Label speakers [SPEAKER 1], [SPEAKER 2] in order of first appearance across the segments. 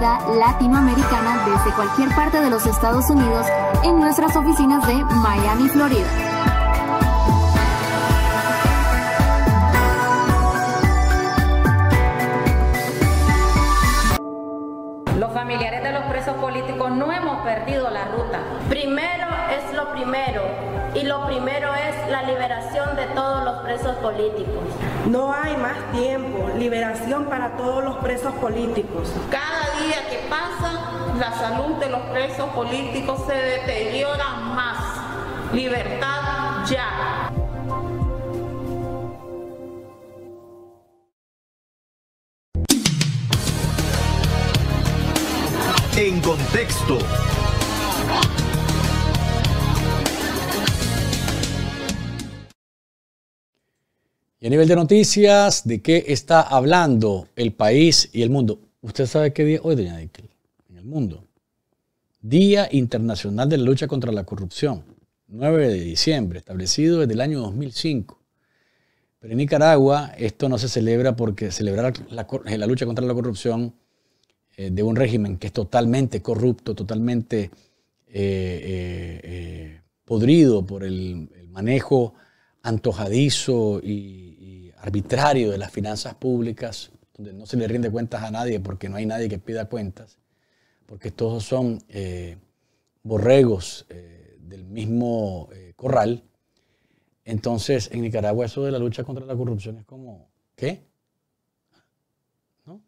[SPEAKER 1] latinoamericana desde cualquier parte de los Estados Unidos en nuestras oficinas de Miami, Florida.
[SPEAKER 2] los familiares de los presos políticos no hemos perdido la ruta. Primero es lo primero y
[SPEAKER 3] lo
[SPEAKER 1] primero es la liberación de todos los presos políticos.
[SPEAKER 4] No hay más tiempo, liberación para todos los presos políticos la salud de los presos políticos se deteriora
[SPEAKER 1] más.
[SPEAKER 4] Libertad
[SPEAKER 2] ya.
[SPEAKER 5] En contexto.
[SPEAKER 6] Y a nivel de noticias, ¿de qué está hablando el país y el mundo? ¿Usted sabe qué día hoy, doña Dickel? mundo. Día Internacional de la Lucha contra la Corrupción, 9 de diciembre, establecido desde el año 2005. Pero en Nicaragua esto no se celebra porque celebrar la, eh, lucha contra la corrupción eh, de un régimen que es totalmente corrupto, totalmente eh, podrido por el, manejo antojadizo y, y, arbitrario de las finanzas públicas, donde no se le rinde cuentas a nadie porque no hay nadie que pida cuentas, porque todos son eh, borregos eh, del mismo eh, corral. Entonces, en Nicaragua eso de la lucha contra la corrupción es como, ¿qué? ¿No?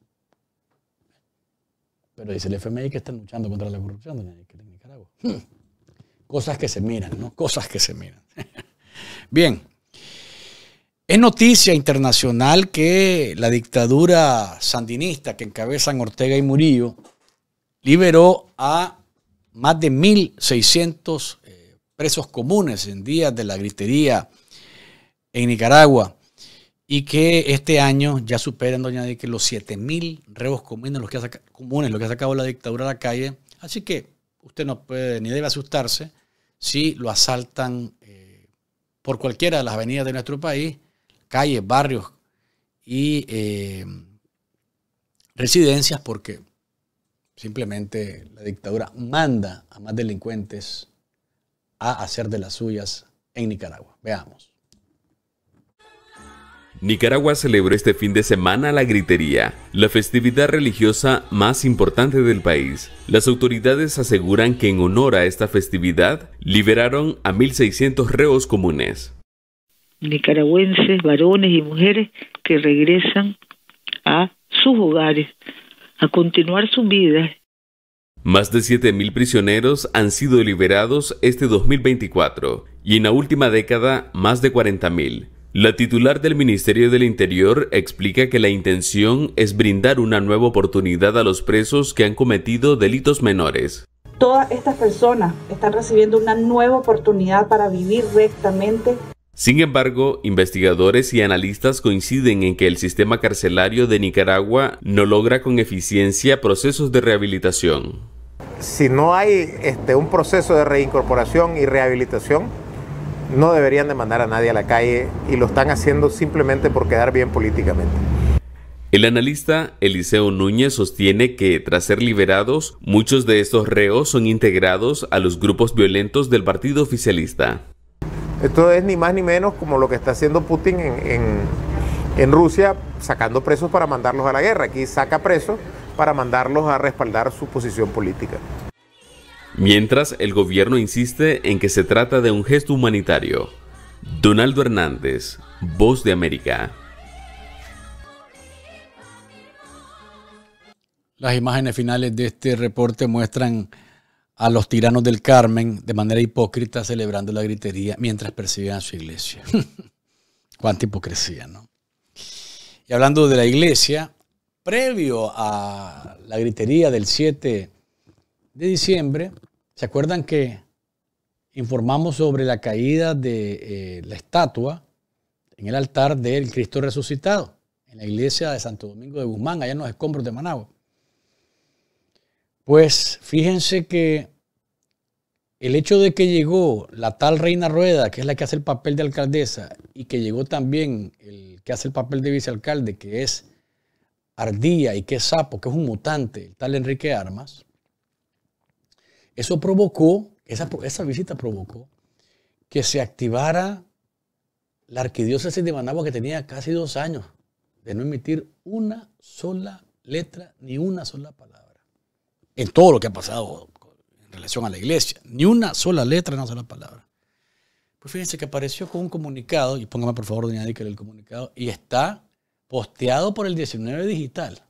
[SPEAKER 6] Pero dice el FMI que están luchando contra la corrupción en Nicaragua. Hmm. Cosas que se miran, ¿no? Cosas que se miran. Bien. Es noticia internacional que la dictadura sandinista que encabezan Ortega y Murillo liberó a más de 1.600 eh, presos comunes en días de la gritería en Nicaragua y que este año ya superan, doña que los 7.000 reos comunes los, que ha comunes, lo que ha sacado la dictadura a la calle. Así que usted no puede ni debe asustarse si lo asaltan eh, por cualquiera de las avenidas de nuestro país, calles, barrios y eh, residencias, porque Simplemente la dictadura manda a más delincuentes a hacer de las suyas en Nicaragua. Veamos.
[SPEAKER 7] Nicaragua celebró este fin de semana la gritería, la festividad religiosa más importante del país. Las autoridades aseguran que en honor a esta festividad liberaron a 1.600 reos comunes.
[SPEAKER 4] Nicaragüenses, varones y mujeres que regresan a sus hogares a continuar su vida.
[SPEAKER 7] Más de 7.000 prisioneros han sido liberados este 2024 y en la última década más de 40.000. La titular del Ministerio del Interior explica que la intención es brindar una nueva oportunidad a los presos que han cometido delitos menores.
[SPEAKER 4] Todas estas personas están recibiendo una nueva oportunidad para vivir rectamente
[SPEAKER 7] sin embargo, investigadores y analistas coinciden en que el sistema carcelario de Nicaragua no logra con eficiencia procesos de rehabilitación.
[SPEAKER 5] Si no hay este, un proceso de reincorporación y rehabilitación, no deberían de mandar a nadie a la calle y lo están haciendo simplemente por quedar bien políticamente.
[SPEAKER 7] El analista Eliseo Núñez sostiene que, tras ser liberados, muchos de estos reos son integrados a los grupos violentos del partido oficialista.
[SPEAKER 5] Esto es ni más ni menos como lo que está haciendo Putin en, Rusia, sacando presos para mandarlos a la guerra. Aquí saca presos para mandarlos a respaldar su posición política.
[SPEAKER 7] Mientras, el gobierno insiste en que se trata de un gesto humanitario. Donaldo Hernández, Voz de América.
[SPEAKER 6] Las imágenes finales de este reporte muestran a los tiranos del Carmen de manera hipócrita celebrando la gritería mientras percibían a su iglesia. Cuánta hipocresía, ¿no? Y hablando de la iglesia, previo a la gritería del 7 de diciembre, ¿se acuerdan que informamos sobre la caída de eh, la estatua en el altar del Cristo resucitado, en la iglesia de Santo Domingo de Guzmán, allá en los escombros de Managua? Pues fíjense que el hecho de que llegó la tal Reina Rueda, que es la que hace el papel de alcaldesa, y que llegó también el que hace el papel de vicealcalde, que es Ardía y que es Sapo, que es un mutante, el tal Enrique Armas, eso provocó, esa, esa visita provocó que se activara la arquidiócesis de Managua que tenía casi dos años de no emitir una sola letra ni una sola palabra en todo lo que ha pasado en relación a la iglesia. Ni una sola letra, ni una sola palabra. Pues fíjense que apareció con un comunicado, y póngame por favor, doña que el comunicado, y está posteado por el 19 Digital.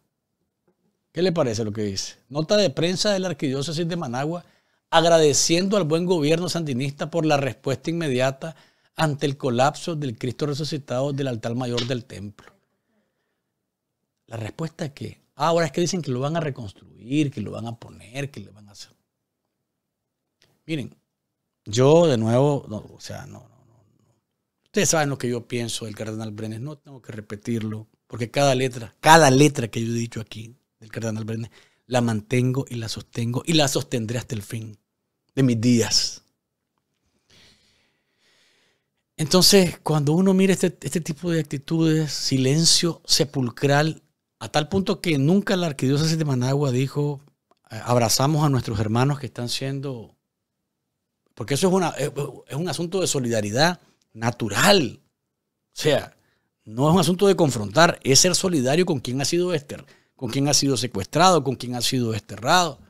[SPEAKER 6] ¿Qué le parece lo que dice? Nota de prensa de la Arquidiócesis de Managua agradeciendo al buen gobierno sandinista por la respuesta inmediata ante el colapso del Cristo resucitado del altar mayor del templo. La respuesta que Ahora es que dicen que lo van a reconstruir, que lo van a poner, que le van a hacer. Miren, yo de nuevo, o sea, no, no, no, Ustedes saben lo que yo pienso del cardenal Brenes, no tengo que repetirlo, porque cada letra, cada letra que yo he dicho aquí del cardenal Brenes, la mantengo y la sostengo y la sostendré hasta el fin de mis días. Entonces, cuando uno mira este, este tipo de actitudes, silencio sepulcral a tal punto que nunca la arquidiócesis de Managua dijo, abrazamos a nuestros hermanos que están siendo... Porque eso es, una, es un asunto de solidaridad natural. O sea, no es un asunto de confrontar, es ser solidario con quien ha sido Esther, con quien ha sido secuestrado, con quien ha sido desterrado,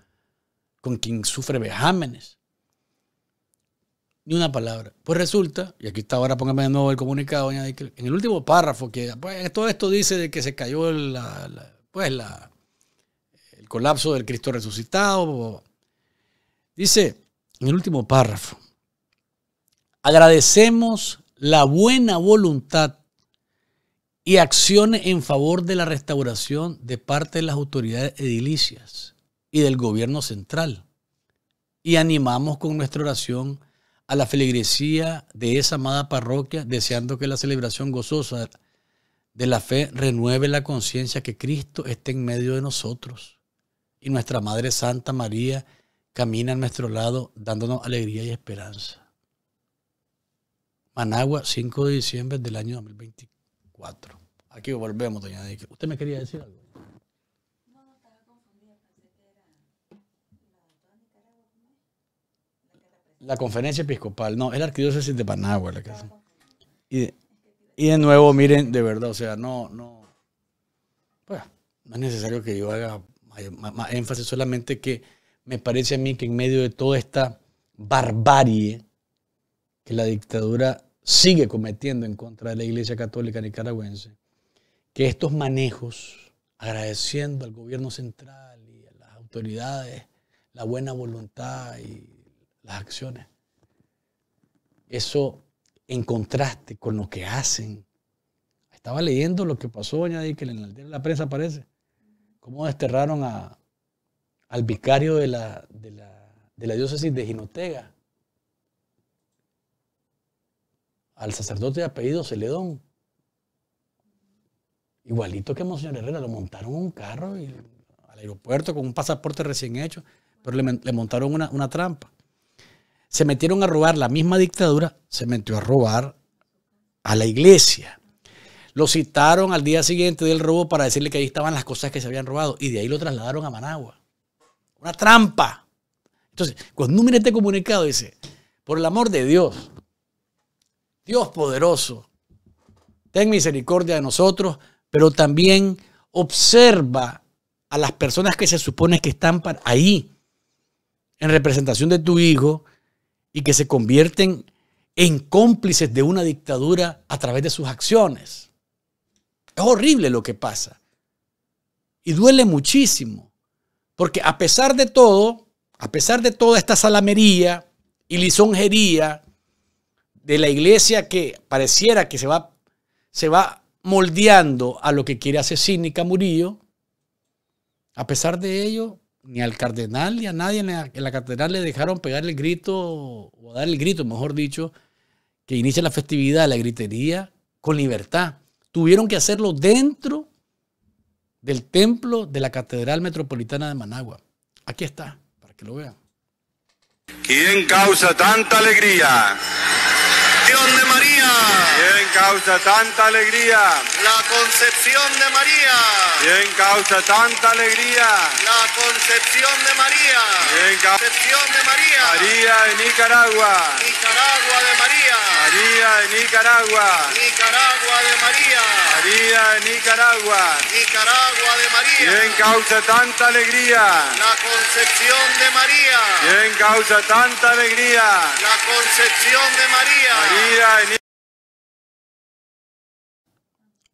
[SPEAKER 6] con quien sufre vejámenes ni una palabra. Pues resulta, y aquí está ahora, póngame de nuevo el comunicado, doña en el último párrafo, que pues, todo esto dice de que se cayó la, pues, el colapso del Cristo resucitado. Dice, en el último párrafo, agradecemos la buena voluntad y acciones en favor de la restauración de parte de las autoridades edilicias y del gobierno central. Y animamos con nuestra oración a la feligresía de esa amada parroquia, deseando que la celebración gozosa de la fe renueve la conciencia que Cristo está en medio de nosotros y nuestra Madre Santa María camina a nuestro lado dándonos alegría y esperanza. Managua, 5 de diciembre del año 2024. Aquí volvemos, doña Dique. ¿Usted me quería decir algo? La conferencia episcopal, no, es la arquidiócesis de Panagua la que Y, y de nuevo, miren, de verdad, o sea, no, no, pues, no es necesario que yo haga más, más énfasis, solamente que me parece a mí que en medio de toda esta barbarie que la dictadura sigue cometiendo en contra de la Iglesia Católica Nicaragüense, que estos manejos, agradeciendo al gobierno central y a las autoridades la buena voluntad y las acciones. Eso en contraste con lo que hacen. Estaba leyendo lo que pasó, doña que en la prensa aparece Cómo desterraron al vicario de la, de, la, de la diócesis de Ginotega, al sacerdote de apellido Celedón. Igualito que Monseñor Herrera, lo montaron un carro al aeropuerto con un pasaporte recién hecho, pero le, le montaron una, una trampa se metieron a robar, la misma dictadura se metió a robar a la iglesia. Lo citaron al día siguiente del robo para decirle que ahí estaban las cosas que se habían robado y de ahí lo trasladaron a Managua. Una trampa. Entonces, cuando mire este comunicado dice, por el amor de Dios, Dios poderoso, ten misericordia de nosotros, pero también observa a las personas que se supone que están ahí en representación de tu hijo y que se convierten en cómplices de una dictadura a través de sus acciones. Es horrible lo que pasa. Y duele muchísimo. Porque a pesar de todo, a pesar de toda esta salamería y lisonjería de la iglesia que pareciera que se va, se va moldeando a lo que quiere hacer Cínica Murillo, a pesar de ello, ni al cardenal ni a nadie en la, catedral le dejaron pegar el grito, o dar el grito, mejor dicho, que inicia la festividad, la gritería, con libertad. Tuvieron que hacerlo dentro del templo de la Catedral Metropolitana de Managua. Aquí está, para que lo vean.
[SPEAKER 8] ¿Quién causa tanta alegría?
[SPEAKER 1] Concepción de María. Bien causa tanta alegría. La Concepción de María. Bien causa tanta alegría.
[SPEAKER 8] La Concepción de María. Bien Concepción de María. María de Nicaragua.
[SPEAKER 1] Nicaragua de María. María de Nicaragua.
[SPEAKER 5] Nicaragua de María.
[SPEAKER 1] María de Nicaragua.
[SPEAKER 8] Nicaragua de
[SPEAKER 1] María. Bien causa tanta alegría. La
[SPEAKER 8] Concepción de María.
[SPEAKER 1] Bien causa tanta alegría.
[SPEAKER 8] La Concepción de María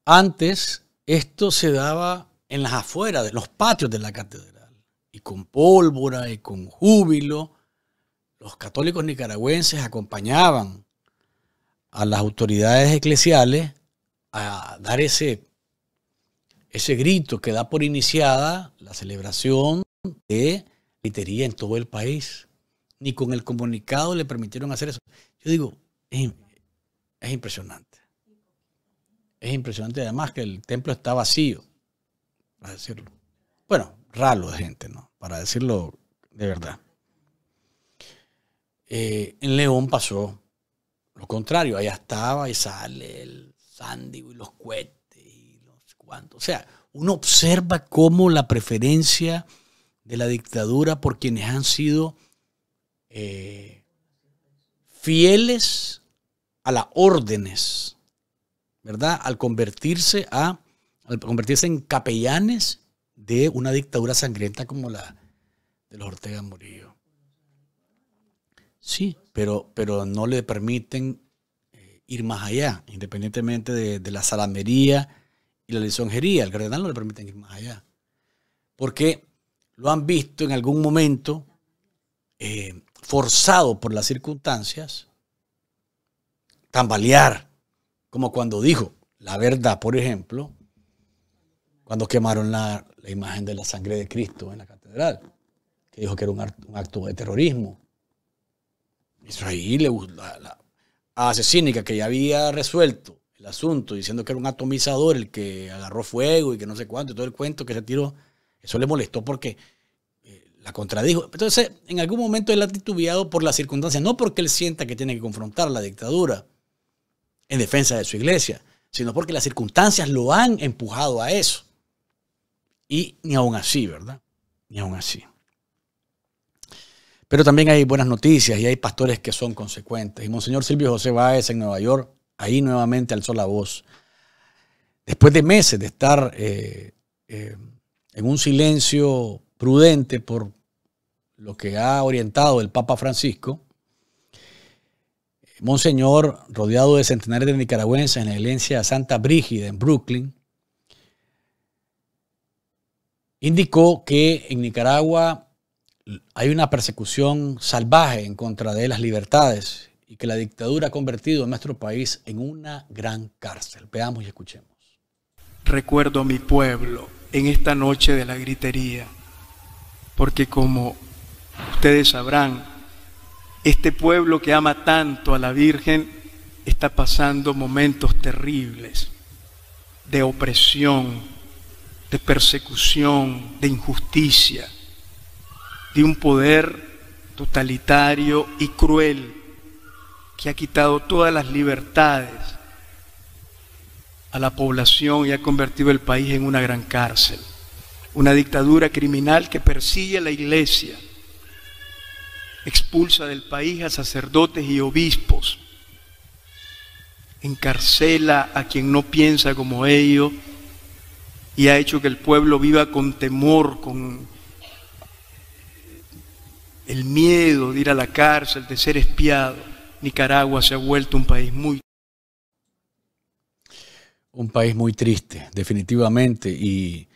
[SPEAKER 6] antes esto se daba en las afueras, en los patios de la catedral, y con pólvora y con júbilo, los católicos nicaragüenses acompañaban a las autoridades eclesiales a dar ese, ese grito que da por iniciada la celebración de litería en todo el país. Ni con el comunicado le permitieron hacer eso. Yo digo, es, impresionante. Es impresionante además que el templo está vacío, para decirlo. Bueno, ralo de gente, ¿no? Para decirlo de verdad. Eh, en León pasó lo contrario, allá estaba y sale el sándigo
[SPEAKER 1] y los cuetes y
[SPEAKER 6] los cuantos O sea, uno observa cómo la preferencia de la dictadura por quienes han sido eh, fieles a las órdenes, ¿verdad? Al convertirse, a, convertirse en capellanes de una dictadura sangrienta como la de los Ortega Murillo. Sí, pero, pero no le permiten eh, ir más allá, independientemente de, la salamería y la lisonjería. Al cardenal no le permiten ir más allá. Porque lo han visto en algún momento eh, forzado por las circunstancias tambalear, como cuando dijo la verdad, por ejemplo, cuando quemaron la, imagen de la sangre de Cristo en la catedral, que dijo que era un, acto de terrorismo. Israel, la, la asesínica que ya había resuelto el asunto, diciendo que era un atomizador el que agarró fuego y que no sé cuánto, y todo el cuento que se tiró, eso le molestó porque eh, la contradijo. Entonces, en algún momento él ha titubeado por la circunstancia, no porque él sienta que tiene que confrontar la dictadura, en defensa de su iglesia, sino porque las circunstancias lo han empujado a eso. Y ni aún así, ¿verdad? Ni aún así. Pero también hay buenas noticias y hay pastores que son consecuentes. Y Monseñor Silvio José Báez en Nueva York, ahí nuevamente alzó la voz. Después de meses de estar eh, eh, en un silencio prudente por lo que ha orientado el Papa Francisco, Monseñor, rodeado de centenares de nicaragüenses en la iglesia Santa Brígida en Brooklyn, indicó que en Nicaragua hay una persecución salvaje en contra de las libertades y que la dictadura ha convertido a nuestro país en una gran cárcel. Veamos y escuchemos. Recuerdo a mi
[SPEAKER 3] pueblo en esta noche de la gritería, porque como ustedes sabrán, este pueblo que ama tanto a la Virgen está pasando momentos terribles de opresión, de persecución, de injusticia, de un poder totalitario y cruel que ha quitado todas las libertades a la población y ha convertido el país en una gran cárcel, una dictadura criminal que persigue a la iglesia expulsa del país a sacerdotes y obispos, encarcela a quien no piensa como ellos y ha hecho que el pueblo viva con temor, con el miedo de ir a la cárcel, de ser espiado. Nicaragua se ha vuelto un país muy...
[SPEAKER 6] Un país muy triste, definitivamente, y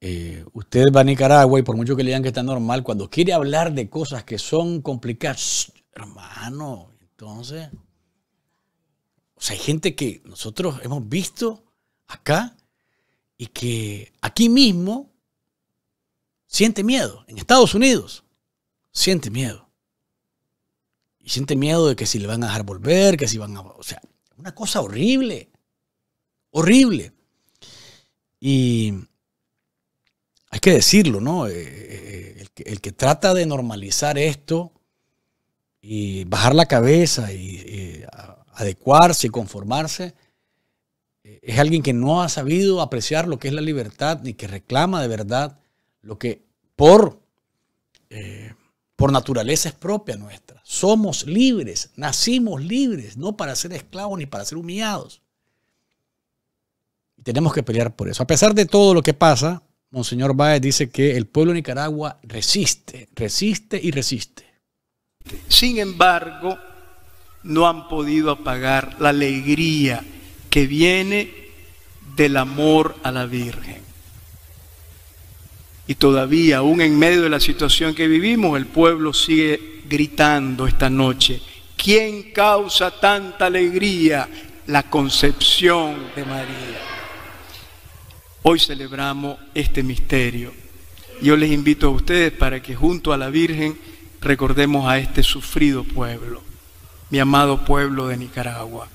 [SPEAKER 6] eh, usted va a Nicaragua y por mucho que le digan que está normal, cuando quiere hablar de cosas que son complicadas, hermano, entonces, o sea, hay gente que nosotros hemos visto acá y que aquí mismo siente miedo, en Estados Unidos, siente miedo. Y siente miedo de que si le van a dejar volver, que si van a... O sea, una cosa horrible, horrible. Y hay que decirlo, ¿no? Eh, eh, el que, trata de normalizar esto y bajar la cabeza y, eh, adecuarse y conformarse, es alguien que no ha sabido apreciar lo que es la libertad ni que reclama de verdad lo que por, por naturaleza es propia nuestra. Somos libres, nacimos libres, no para ser esclavos ni para ser humillados. Y tenemos que pelear por eso. A pesar de todo lo que pasa, Monseñor Báez dice que el pueblo de Nicaragua resiste, resiste y resiste.
[SPEAKER 3] Sin embargo, no han podido apagar la alegría que viene del amor a la Virgen. Y todavía, aún en medio de la situación que vivimos, el pueblo sigue gritando esta noche, ¿quién causa tanta alegría? La concepción de María. Hoy celebramos este misterio. Yo les invito a ustedes para que junto a la Virgen recordemos a este sufrido pueblo, mi amado pueblo de Nicaragua,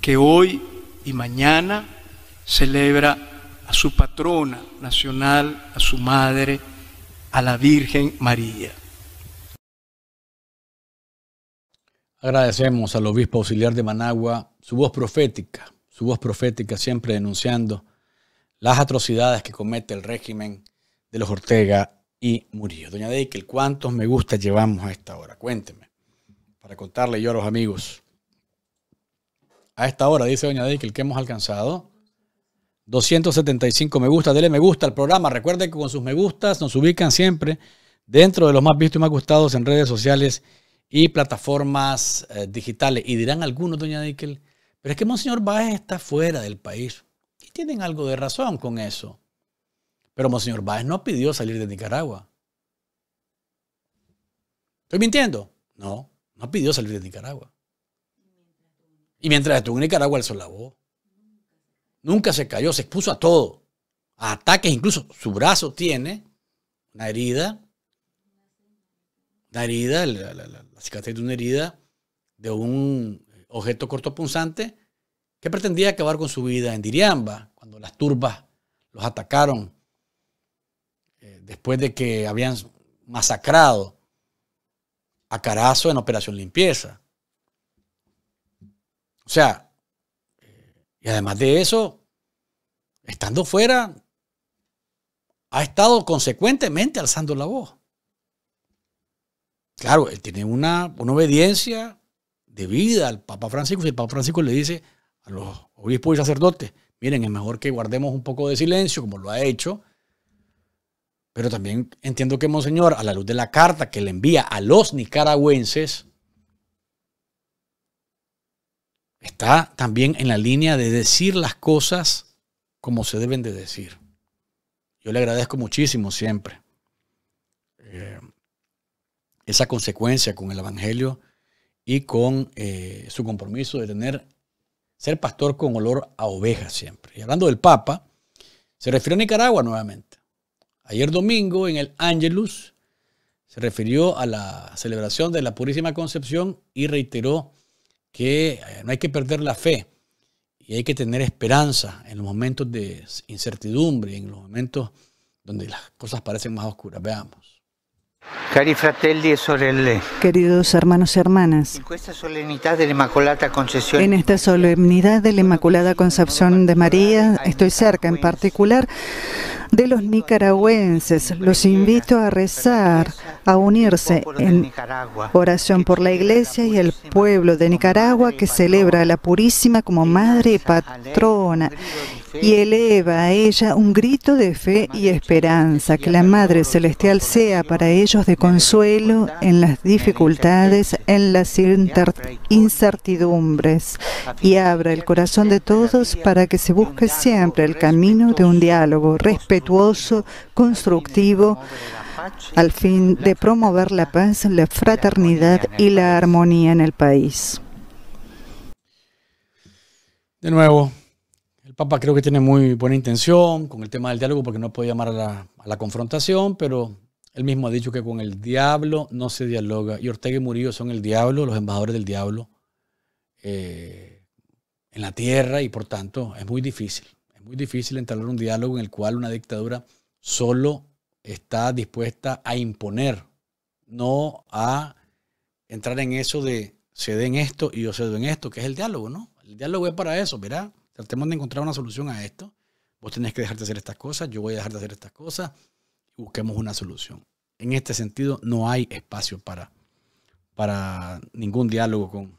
[SPEAKER 3] que hoy y mañana celebra a su patrona nacional, a su madre, a la Virgen María.
[SPEAKER 6] Agradecemos al obispo auxiliar de Managua su voz profética, su voz profética siempre denunciando las atrocidades que comete el régimen de los Ortega y Murillo. Doña Deikel, ¿cuántos me gusta llevamos a esta hora? Cuénteme, para contarle yo a los amigos. A esta hora, dice Doña Deikel, que hemos alcanzado 275 me gusta. Dele me gusta al programa. Recuerde que con sus me gustas nos ubican siempre dentro de los más vistos y más gustados en redes sociales y plataformas eh, digitales. Y dirán algunos, doña Deikel, pero es que Monseñor Báez está fuera del país tienen algo de razón con eso. Pero Monseñor Báez no pidió salir de Nicaragua. ¿Estoy mintiendo? No, no pidió salir de Nicaragua. Y mientras estuvo en Nicaragua, él lavó. Nunca se cayó, se expuso a todo. A ataques, incluso su brazo tiene una herida. Una herida, la cicatriz de una herida de un objeto cortopunzante que pretendía acabar con su vida en Diriamba, cuando las turbas los atacaron eh, después de que habían masacrado a Carazo en Operación Limpieza. O sea, eh, y además de eso, estando fuera, ha estado consecuentemente alzando la voz. Claro, él tiene una, una obediencia debida al Papa Francisco. Si el Papa Francisco le dice, a los obispos y sacerdotes, miren, es mejor que guardemos un poco de silencio, como lo ha hecho, pero también entiendo que Monseñor, a la luz de la carta que le envía a los nicaragüenses, está también en la línea de decir las cosas como se deben de decir. Yo le agradezco muchísimo siempre eh, esa consecuencia con el Evangelio y con eh, su compromiso de tener ser pastor con olor a ovejas siempre. Y hablando del Papa, se refirió a Nicaragua nuevamente. Ayer domingo en el Angelus se refirió a la celebración de la Purísima Concepción y reiteró que eh, no hay que perder la fe y hay que tener esperanza en los momentos de incertidumbre, en los momentos donde las cosas parecen más oscuras. Veamos. E
[SPEAKER 4] Queridos hermanos y hermanas, en esta solemnidad de la Inmaculada Concepción de María, estoy cerca en particular de los nicaragüenses. Los invito a rezar, a unirse en oración por la Iglesia y el pueblo de Nicaragua que celebra a la Purísima como Madre y Patrona y eleva a ella un grito de fe y esperanza, que la Madre Celestial sea para ellos de consuelo en las dificultades, en las incertidumbres, y abra el corazón de todos para que se busque siempre el camino de un diálogo respetuoso, constructivo, al fin de promover la paz, la fraternidad y la armonía en el país.
[SPEAKER 6] De nuevo, el Papa creo que tiene muy buena intención con el tema del diálogo porque no puede llamar a la, confrontación, pero él mismo ha dicho que con el diablo no se dialoga. Y Ortega y Murillo son el diablo, los embajadores del diablo eh, en la tierra y por tanto es muy difícil. Es muy difícil entablar un diálogo en el cual una dictadura solo está dispuesta a imponer, no a entrar en eso de ceden en esto y yo cedo en esto, que es el diálogo, ¿no? El diálogo es para eso, mira tratemos de encontrar una solución a esto. Vos tenés que dejar de hacer estas cosas, yo voy a dejar de hacer estas cosas y busquemos una solución. En este sentido, no hay espacio para, para ningún diálogo con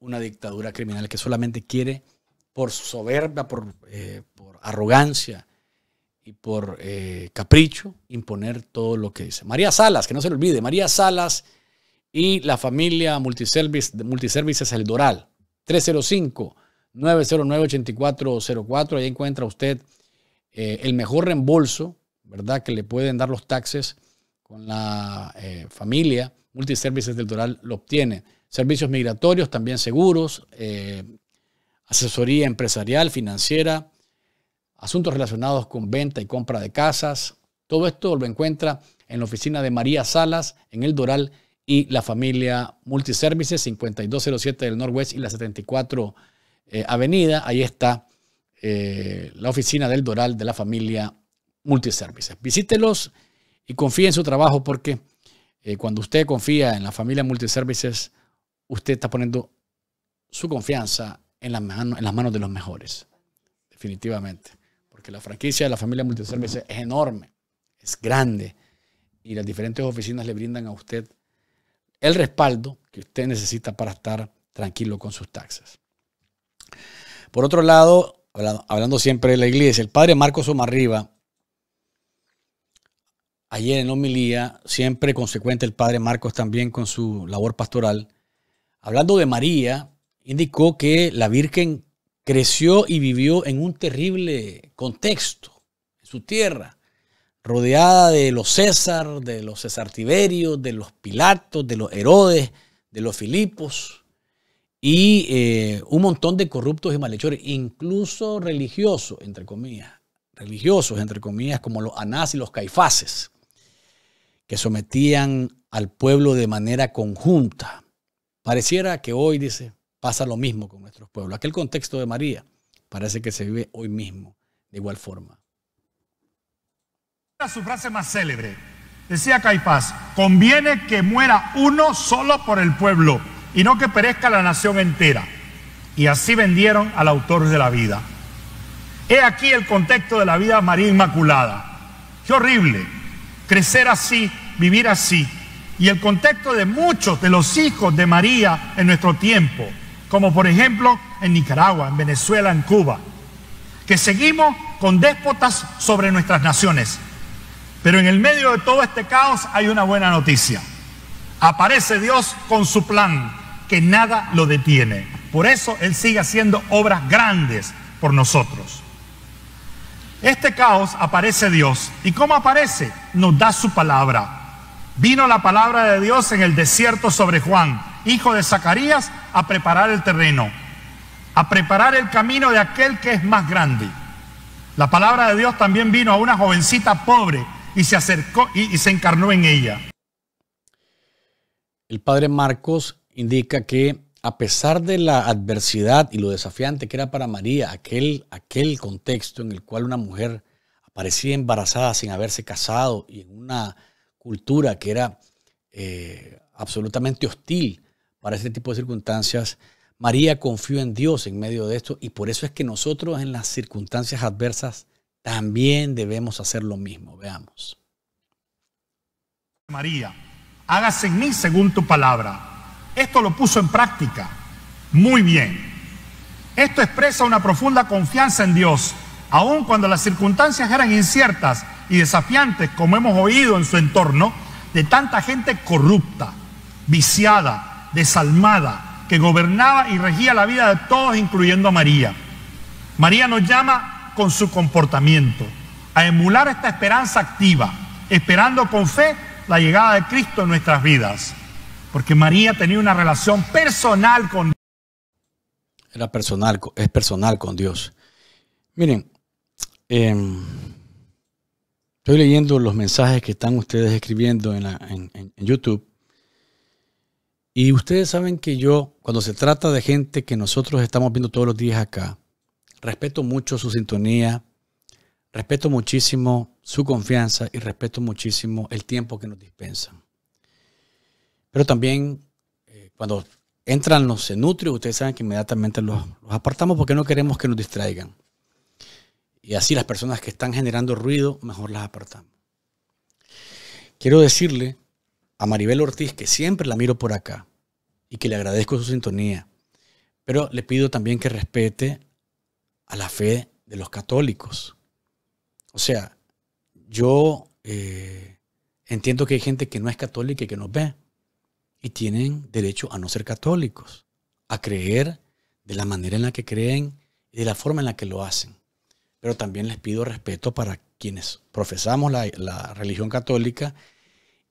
[SPEAKER 6] una dictadura criminal que solamente quiere, por soberbia, por, eh, arrogancia y por eh, capricho, imponer todo lo que dice. María Salas, que no se le olvide, María Salas y la familia Multiservices El Doral, 305. 909-8404. Ahí encuentra usted eh, el mejor reembolso, ¿verdad? Que le pueden dar los taxes con la eh, familia. Multiservices del Doral lo obtiene. Servicios migratorios, también seguros, eh, asesoría empresarial, financiera, asuntos relacionados con venta y compra de casas. Todo esto lo encuentra en la oficina de María Salas, en el Doral, y la familia Multiservices 5207 del Norwest y la 74 eh, avenida. Ahí está eh, la oficina del Doral de la familia Multiservices. Visítelos y confíe en su trabajo porque eh, cuando usted confía en la familia Multiservices, usted está poniendo su confianza en, las en las manos de los mejores, definitivamente. Porque la franquicia de la familia Multiservices es enorme, es grande y las diferentes oficinas le brindan a usted el respaldo que usted necesita para estar tranquilo con sus taxes. Por otro lado, hablando siempre de la iglesia, el padre Marcos Riva, ayer en homilía, siempre consecuente el padre Marcos también con su labor pastoral, hablando de María, indicó que la Virgen creció y vivió en un terrible contexto, en su tierra, rodeada de los César, de los César Tiberio, de los Pilatos, de los Herodes, de los Filipos, y eh, un montón de corruptos y malhechores, incluso religiosos, entre comillas, religiosos, entre comillas, como los anás y los caifases, que sometían al pueblo de manera conjunta. Pareciera que hoy, dice, pasa lo mismo con nuestros pueblos. Aquel contexto de María parece que se vive hoy mismo de igual forma.
[SPEAKER 8] Su frase más célebre, decía Caifás, conviene que muera uno solo por el pueblo y no que perezca la nación entera. Y así vendieron al autor de la vida. He aquí el contexto de la vida de María Inmaculada. Qué horrible crecer así, vivir así. Y el contexto de muchos de los hijos de María en nuestro tiempo, como por ejemplo en Nicaragua, en Venezuela, en Cuba, que seguimos con déspotas sobre nuestras naciones. Pero en el medio de todo este caos hay una buena noticia. Aparece Dios con su plan que nada lo detiene. Por eso Él sigue haciendo obras grandes por nosotros. Este caos aparece Dios. ¿Y cómo aparece? Nos da su palabra. Vino la palabra de Dios en el desierto sobre Juan, hijo de Zacarías, a preparar el terreno, a preparar el camino de aquel que es más grande. La palabra de Dios también vino a una jovencita pobre y se acercó y, se encarnó en ella.
[SPEAKER 6] El padre Marcos indica que a pesar de la adversidad y lo desafiante que era para María aquel, aquel contexto en el cual una mujer aparecía embarazada sin haberse casado y en una cultura que era eh, absolutamente hostil para ese tipo de circunstancias, María confió en Dios en medio de esto y por eso es que nosotros en las circunstancias adversas también debemos hacer lo mismo. Veamos.
[SPEAKER 8] María, hágase en mí según tu palabra esto lo puso en práctica. Muy bien. Esto expresa una profunda confianza en Dios, aun cuando las circunstancias eran inciertas y desafiantes, como hemos oído en su entorno, de tanta gente corrupta, viciada, desalmada, que gobernaba y regía la vida de todos, incluyendo a María. María nos llama con su comportamiento a emular esta esperanza activa, esperando con fe la llegada de Cristo en nuestras vidas porque María tenía una relación personal con Dios.
[SPEAKER 6] Era personal, es personal con Dios. Miren, em, estoy leyendo los mensajes que están ustedes escribiendo en YouTube. Y ustedes saben que yo, cuando se trata de gente que nosotros estamos viendo todos los días acá, respeto mucho su sintonía, respeto muchísimo su confianza y respeto muchísimo el tiempo que nos dispensan. Pero también eh, cuando entran los senutrios, ustedes saben que inmediatamente los, apartamos porque no queremos que nos distraigan. Y así las personas que están generando ruido, mejor las apartamos. Quiero decirle a Maribel Ortiz, que siempre la miro por acá y que le agradezco su sintonía, pero le pido también que respete a la fe de los católicos. O sea, yo eh, entiendo que hay gente que no es católica y que nos ve, tienen derecho a no ser católicos, a creer de la manera en la que creen y de la forma en la que lo hacen. Pero también les pido respeto para quienes profesamos la, la religión católica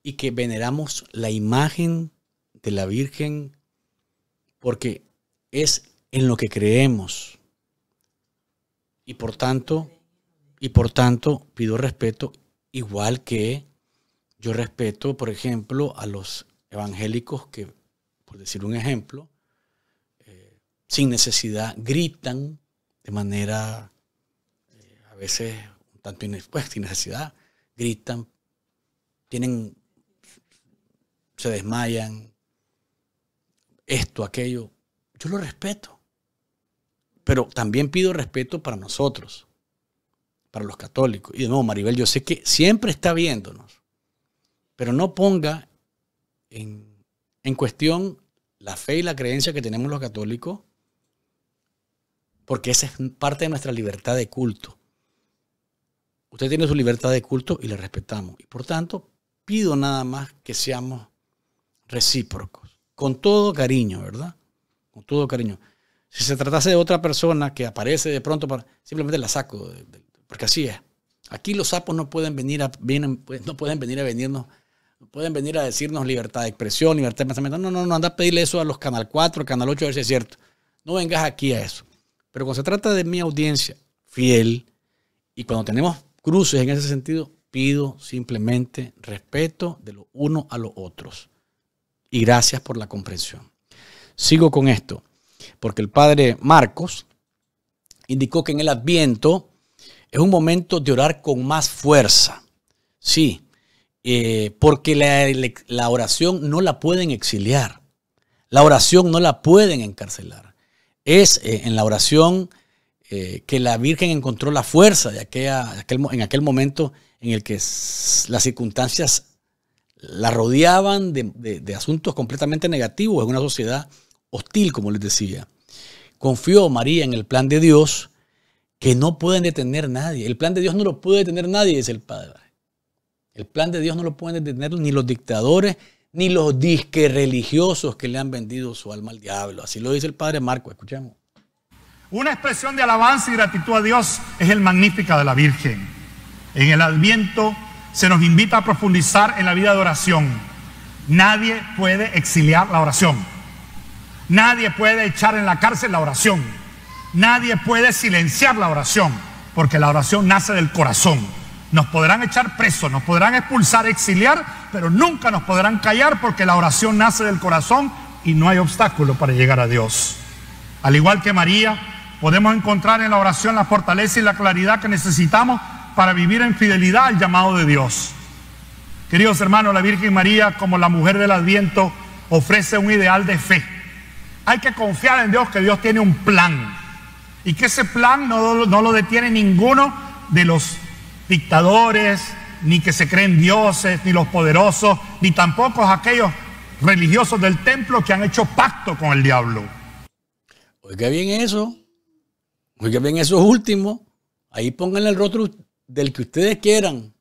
[SPEAKER 6] y que veneramos la imagen de la Virgen porque es en lo que creemos. Y por tanto, y por tanto pido respeto igual que yo respeto, por ejemplo, a los evangélicos que, por decir un ejemplo, eh, sin necesidad gritan de manera eh, a veces un tanto pues, sin necesidad, gritan, tienen, se desmayan, esto, aquello. Yo lo respeto, pero también pido respeto para nosotros para los católicos. Y de nuevo, Maribel, yo sé que siempre está viéndonos, pero no ponga en, cuestión la fe y la creencia que tenemos los católicos, porque esa es parte de nuestra libertad de culto. Usted tiene su libertad de culto y la respetamos. Y por tanto, pido nada más que seamos recíprocos, con todo cariño, ¿verdad? Con todo cariño. Si se tratase de otra persona que aparece de pronto, para, simplemente la saco, porque así es. Aquí los sapos no pueden venir vienen, pues, no pueden venir a venirnos Pueden venir a decirnos libertad de expresión, libertad de pensamiento. No, no, no, anda a pedirle eso a los Canal 4, Canal 8, a ver si es cierto. No vengas aquí a eso. Pero cuando se trata de mi audiencia fiel y cuando tenemos cruces en ese sentido, pido simplemente respeto de los unos a los otros. Y gracias por la comprensión. Sigo con esto, porque el padre Marcos indicó que en el adviento es un momento de orar con más fuerza. Sí, eh, porque la, oración no la pueden exiliar, la oración no la pueden encarcelar. Es eh, en la oración eh, que la Virgen encontró la fuerza de en aquel momento en el que las circunstancias la rodeaban de, asuntos completamente negativos en una sociedad hostil, como les decía. Confió María en el plan de Dios que no pueden detener nadie. El plan de Dios no lo puede detener nadie, dice el Padre. El plan de Dios no lo pueden detener ni los dictadores, ni los disques religiosos que le han vendido su alma al diablo. Así lo dice el padre Marco, escuchemos.
[SPEAKER 8] Una expresión de alabanza y gratitud a Dios es el magnífica de la Virgen. En el Adviento se nos invita a profundizar en la vida de oración. Nadie puede exiliar la oración. Nadie puede echar en la cárcel la oración. Nadie puede silenciar la oración, porque la oración nace del corazón. Nos podrán echar preso nos podrán expulsar, exiliar, pero nunca nos podrán callar porque la oración nace del corazón y no hay obstáculo para llegar a Dios. Al igual que María, podemos encontrar en la oración la fortaleza y la claridad que necesitamos para vivir en fidelidad al llamado de Dios. Queridos hermanos, la Virgen María, como la mujer del Adviento, ofrece un ideal de fe. Hay que confiar en Dios que Dios tiene un plan y que ese plan no, no lo detiene ninguno de los dictadores, ni que se creen dioses, ni los poderosos, ni tampoco aquellos
[SPEAKER 6] religiosos del templo que han hecho pacto con el diablo. Oiga bien eso, oiga bien esos último. ahí pongan el rostro del que ustedes quieran.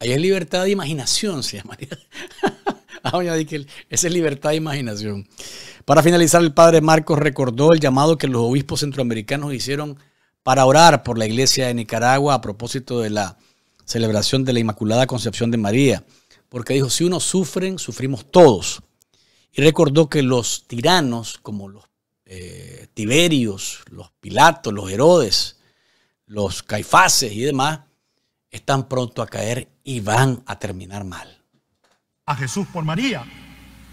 [SPEAKER 6] Ahí es libertad de imaginación, se llamaría. ah, esa es libertad de imaginación. Para finalizar, el padre Marcos recordó el llamado que los obispos centroamericanos hicieron para orar por la iglesia de Nicaragua a propósito de la celebración de la Inmaculada Concepción de María, porque dijo, si unos sufren, sufrimos todos. Y recordó que los tiranos, como los eh, Tiberios, los Pilatos, los Herodes, los Caifases y demás, están pronto a caer y van a terminar mal.
[SPEAKER 8] A Jesús por María.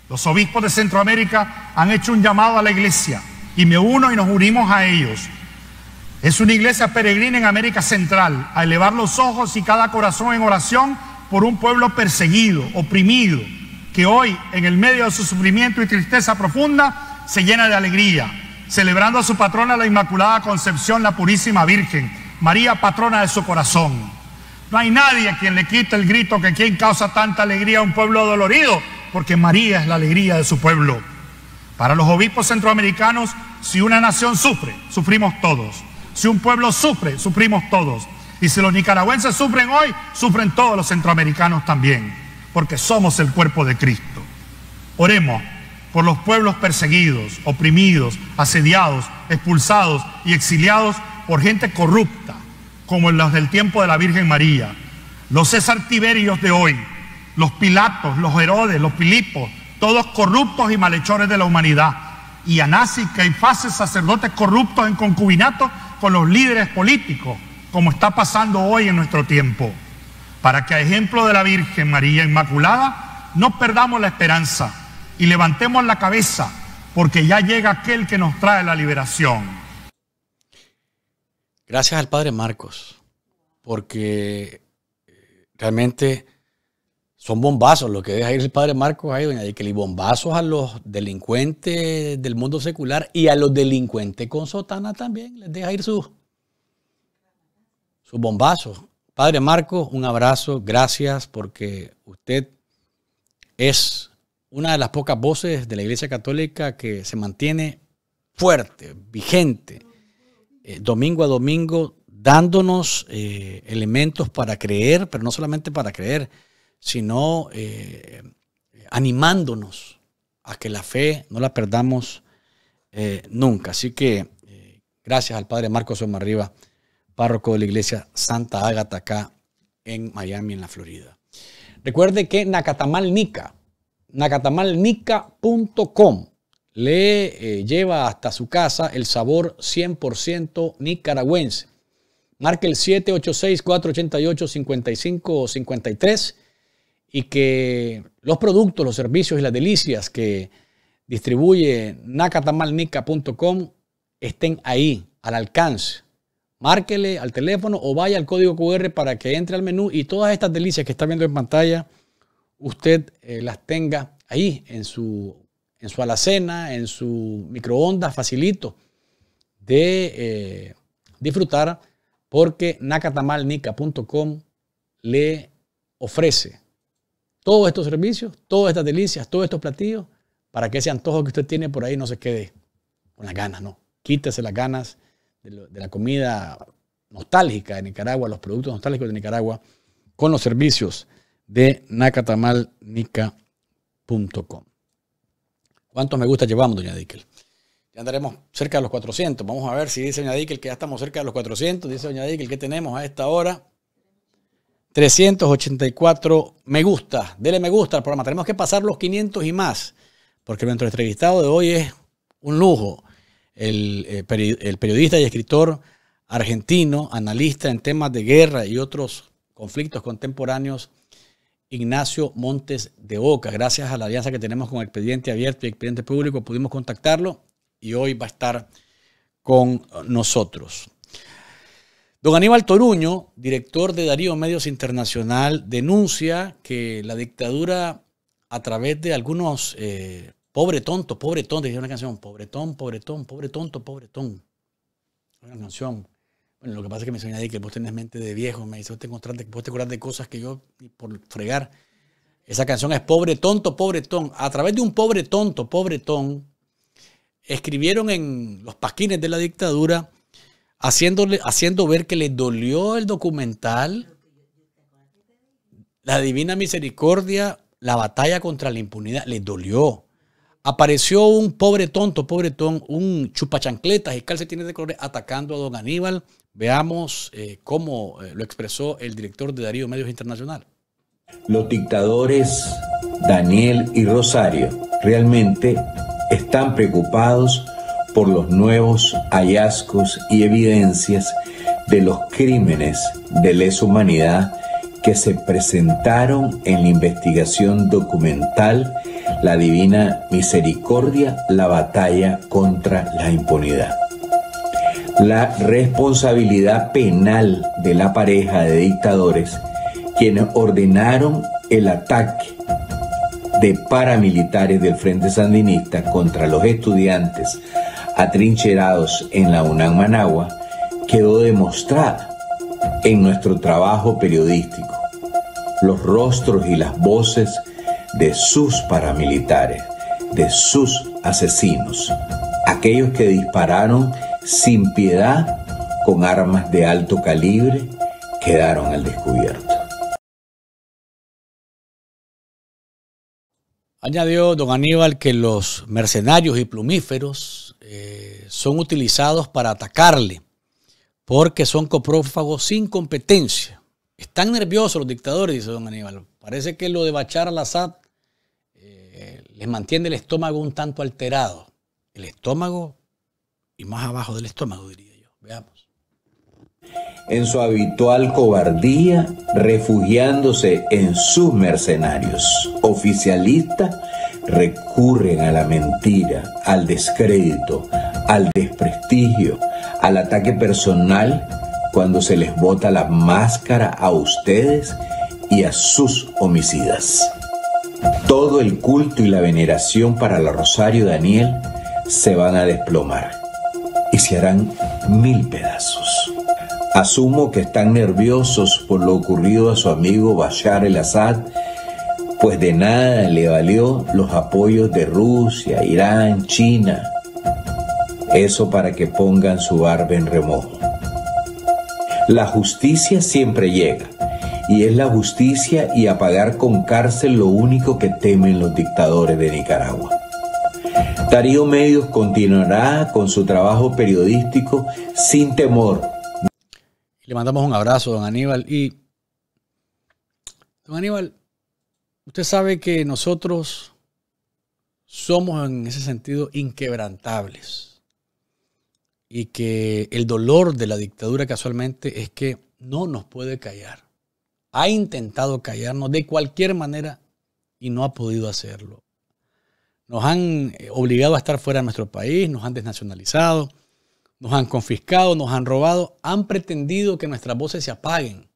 [SPEAKER 8] Los obispos de Centroamérica han hecho un llamado a la iglesia y me uno y nos unimos a ellos es una iglesia peregrina en América Central, a elevar los ojos y cada corazón en oración por un pueblo perseguido, oprimido, que hoy, en el medio de su sufrimiento y tristeza profunda, se llena de alegría, celebrando a su patrona la Inmaculada Concepción, la Purísima Virgen, María, patrona de su corazón. No hay nadie a quien le quite el grito que quien causa tanta alegría a un pueblo dolorido, porque María es la alegría de su pueblo. Para los obispos centroamericanos, si una nación sufre, sufrimos todos. Si un pueblo sufre, sufrimos todos. Y si los nicaragüenses sufren hoy, sufren todos los centroamericanos también, porque somos el cuerpo de Cristo. Oremos por los pueblos perseguidos, oprimidos, asediados, expulsados y exiliados por gente corrupta, como en los del tiempo de la Virgen María, los César Tiberios de hoy, los Pilatos, los Herodes, los Filipos, todos corruptos y malhechores de la humanidad, y Anás y Caifás, sacerdotes corruptos en concubinato con los líderes políticos, como está pasando hoy en nuestro tiempo, para que a ejemplo de la Virgen María Inmaculada no perdamos la esperanza y levantemos la cabeza, porque ya llega aquel que nos trae la liberación.
[SPEAKER 6] Gracias al Padre Marcos, porque eh, realmente son bombazos lo que deja ir el padre Marcos ahí, doña Yekeli, bombazos a los delincuentes del mundo secular y a los delincuentes con sotana también, les deja ir sus bombazos. Padre Marcos, un abrazo, gracias porque usted es una de las pocas voces de la Iglesia Católica que se mantiene fuerte, vigente, eh, domingo a domingo, dándonos eh, elementos para creer, pero no solamente para creer, sino eh, animándonos a que la fe no la perdamos eh, nunca. Así que eh, gracias al Padre Marcos Omarriba, párroco de la iglesia Santa Ágata acá en Miami, en la Florida. Recuerde que Nacatamal Nica, nacatamalnica.com le lleva hasta su casa el sabor 100% nicaragüense. Marque el 786-488-5553 y que los productos, los servicios y las delicias que distribuye nacatamalnica.com estén ahí, al alcance. Márquele al teléfono o vaya al código QR para que entre al menú y todas estas delicias que está viendo en pantalla, usted eh, las tenga ahí en su, en su alacena, en su microondas, facilito de eh, disfrutar porque nacatamalnica.com le ofrece todos estos servicios, todas estas delicias, todos estos platillos, para que ese antojo que usted tiene por ahí no se quede con las ganas, no. Quítese las ganas de, la comida nostálgica de Nicaragua, los productos nostálgicos de Nicaragua, con los servicios de nacatamalnica.com. ¿Cuántos me gusta llevamos, doña Dickel? Ya andaremos cerca de los 400. Vamos a ver si dice doña Dickel que ya estamos cerca de los 400. Dice doña Dickel, que tenemos a esta hora? 384 me gusta. Dele me gusta al programa. Tenemos que pasar los 500 y más, porque nuestro entrevistado de hoy es un lujo. El, eh, el periodista y escritor argentino, analista en temas de guerra y otros conflictos contemporáneos, Ignacio Montes de Oca. Gracias a la alianza que tenemos con Expediente Abierto y Expediente Público pudimos contactarlo y hoy va a estar con nosotros. Don Aníbal Toruño, director de Darío Medios Internacional, denuncia que la dictadura a través de algunos eh, pobre tonto, pobre tonto, dice una canción, pobre tonto, pobre tonto, pobre tonto, Una canción. Bueno, lo que pasa es que me soñé ahí que vos tenés mente de viejo, me dice, vos te, vos te de cosas que yo, por fregar. Esa canción es pobre tonto, pobre tonto. A través de un pobre tonto, pobre tonto, escribieron en los pasquines de la dictadura haciéndole, haciendo ver que le dolió el documental, la divina misericordia, la batalla contra la impunidad, le dolió. Apareció un pobre tonto, pobre tonto, un chupachancletas y calcetines de colores atacando a don Aníbal. Veamos eh, cómo eh, lo expresó el director de Darío Medios Internacional.
[SPEAKER 5] Los dictadores Daniel y Rosario realmente están preocupados por los nuevos hallazgos y evidencias de los crímenes de lesa humanidad que se presentaron en la investigación documental La Divina Misericordia, la batalla contra la impunidad. La responsabilidad penal de la pareja de dictadores quienes ordenaron el ataque de paramilitares del Frente Sandinista contra los estudiantes atrincherados en la UNAM Managua quedó demostrada en nuestro trabajo periodístico, los rostros y las voces de sus paramilitares, de sus asesinos, aquellos que dispararon sin piedad con armas de alto calibre, quedaron al descubierto.
[SPEAKER 6] Añadió don Aníbal que los mercenarios y plumíferos eh, son utilizados para atacarle, porque son coprófagos sin competencia. Están nerviosos los dictadores, dice don Aníbal. Parece que lo de Bachar al-Assad eh, les mantiene el estómago un tanto alterado. El estómago y más abajo del estómago, diría yo. Veamos.
[SPEAKER 5] En su habitual cobardía, refugiándose en sus mercenarios oficialistas, recurren a la mentira, al descrédito, al desprestigio, al ataque personal cuando se les bota la máscara a ustedes y a sus homicidas. Todo el culto y la veneración para la Rosario Daniel se van a desplomar y se harán mil pedazos. Asumo que están nerviosos por lo ocurrido a su amigo Bashar el-Assad pues de nada le valió los apoyos de Rusia, Irán, China. Eso para que pongan su barba en remojo. La justicia siempre llega, y es la justicia y apagar con cárcel lo único que temen los dictadores de Nicaragua. Darío Medios continuará con su trabajo periodístico sin temor.
[SPEAKER 6] Le mandamos un abrazo, don Aníbal, y... Don Aníbal, Usted sabe que nosotros somos en ese sentido inquebrantables y que el dolor de la dictadura casualmente es que no nos puede callar. Ha intentado callarnos de cualquier manera y no ha podido hacerlo. Nos han eh, obligado a estar fuera de nuestro país, nos han desnacionalizado, nos han confiscado, nos han robado, han pretendido que nuestras voces se apaguen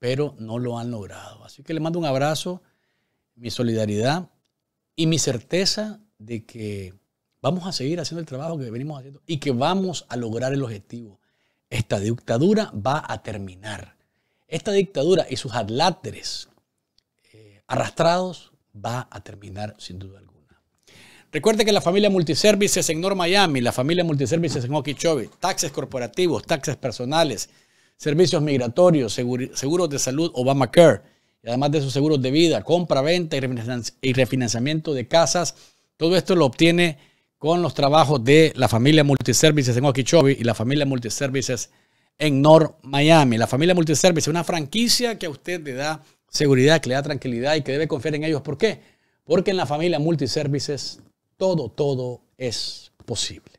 [SPEAKER 6] pero no lo han logrado. Así que le mando un abrazo, mi solidaridad y mi certeza de que vamos a seguir haciendo el trabajo que venimos haciendo y que vamos a lograr el objetivo. Esta dictadura va a terminar. Esta dictadura y sus adláteres eh, arrastrados va a terminar sin duda alguna. Recuerde que la familia Multiservices en North Miami, la familia Multiservices en Okeechobee, taxes corporativos, taxes personales, servicios migratorios, seguros de salud, Obamacare, y además de sus seguros de vida, compra, venta y refinanciamiento de casas. Todo esto lo obtiene con los trabajos de la familia Multiservices en Okeechobee y la familia Multiservices en North Miami. La familia Multiservices, es una franquicia que a usted le da seguridad, que le da tranquilidad y que debe confiar en ellos. ¿Por qué? Porque en la familia Multiservices todo, todo es posible.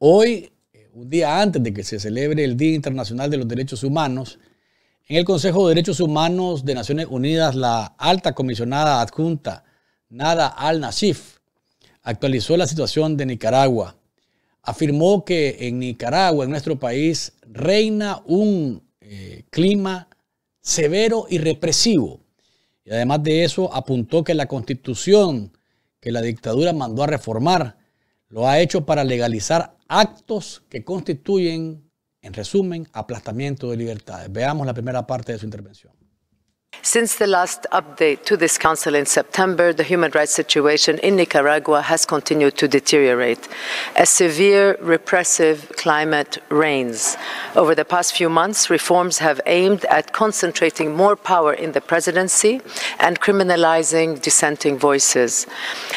[SPEAKER 6] Hoy un día antes de que se celebre el Día Internacional de los Derechos Humanos, en el Consejo de Derechos Humanos de Naciones Unidas, la alta comisionada adjunta Nada al-Nashif actualizó la situación de Nicaragua. Afirmó que en Nicaragua, en nuestro país, reina un eh, clima severo y represivo. Y además de eso, apuntó que la constitución que la dictadura mandó a reformar lo ha hecho para legalizar actos que constituyen, en resumen, aplastamiento de libertades. Veamos la primera parte de su intervención.
[SPEAKER 2] Since the last update to this Council in September, the human rights situation in Nicaragua has continued to deteriorate. A severe repressive climate reigns. Over the past few months, reforms have aimed at concentrating more power in the presidency and criminalizing dissenting voices.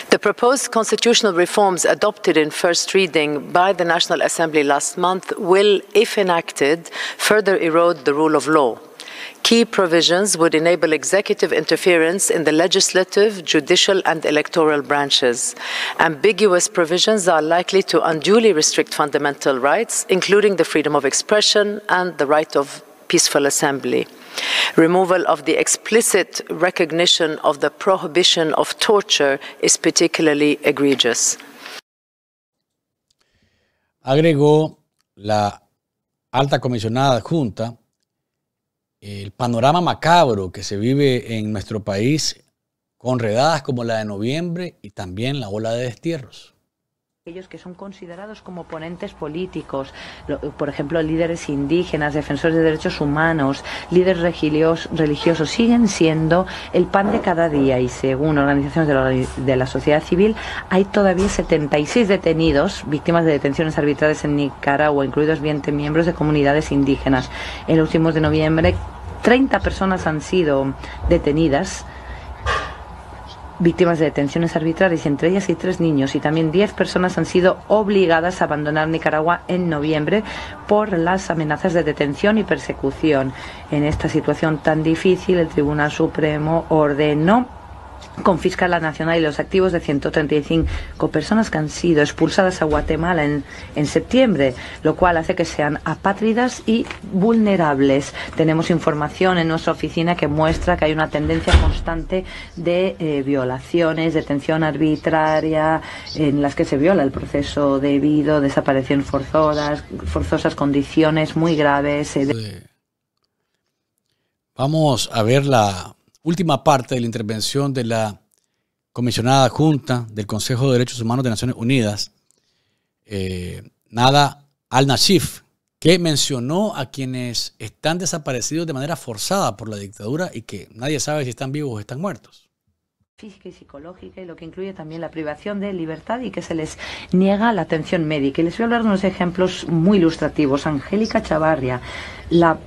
[SPEAKER 2] The proposed constitutional reforms adopted in first reading by the National Assembly last month will, if enacted, further erode the rule of law. Key provisions would enable executive interference in the legislative, judicial, and electoral branches. Ambiguous provisions are likely to unduly restrict fundamental rights, including the freedom of expression and the right of peaceful assembly. Removal of the explicit recognition of the prohibition of torture is particularly egregious.
[SPEAKER 6] Agregó la alta comisionada junta. el panorama macabro que se vive en nuestro país con redadas como la de noviembre y también la ola de destierros
[SPEAKER 2] ellos que son considerados como ponentes políticos, por ejemplo, líderes indígenas, defensores de derechos humanos, líderes religiosos, siguen siendo el pan de cada día y según organizaciones de la, sociedad civil hay todavía 76 detenidos, víctimas de detenciones arbitrarias en Nicaragua, incluidos 20 miembros de comunidades indígenas. En los últimos de noviembre, 30 personas han sido detenidas víctimas de detenciones arbitrarias, entre ellas y tres niños, y también diez personas han sido obligadas a abandonar Nicaragua en noviembre por las amenazas de detención y persecución. En esta situación tan difícil, el Tribunal Supremo ordenó confiscar la nacional y los activos de 135 personas que han sido expulsadas a Guatemala en, en septiembre, lo cual hace que sean apátridas y vulnerables. Tenemos información en nuestra oficina que muestra que hay una tendencia constante de eh, violaciones, detención arbitraria, en las que se viola el proceso debido, desaparición forzadas, forzosas, condiciones muy graves. Eh,
[SPEAKER 6] Vamos a ver la última parte de la intervención de la comisionada junta del Consejo de Derechos Humanos de Naciones Unidas, eh, Nada al-Nashif, que mencionó a quienes están desaparecidos de manera forzada por la dictadura y que nadie sabe si están vivos o están muertos
[SPEAKER 2] física y psicológica y lo que incluye también la privación de libertad y que se les niega la atención médica. Y les voy a hablar de unos ejemplos muy ilustrativos. Angélica Chavarria, la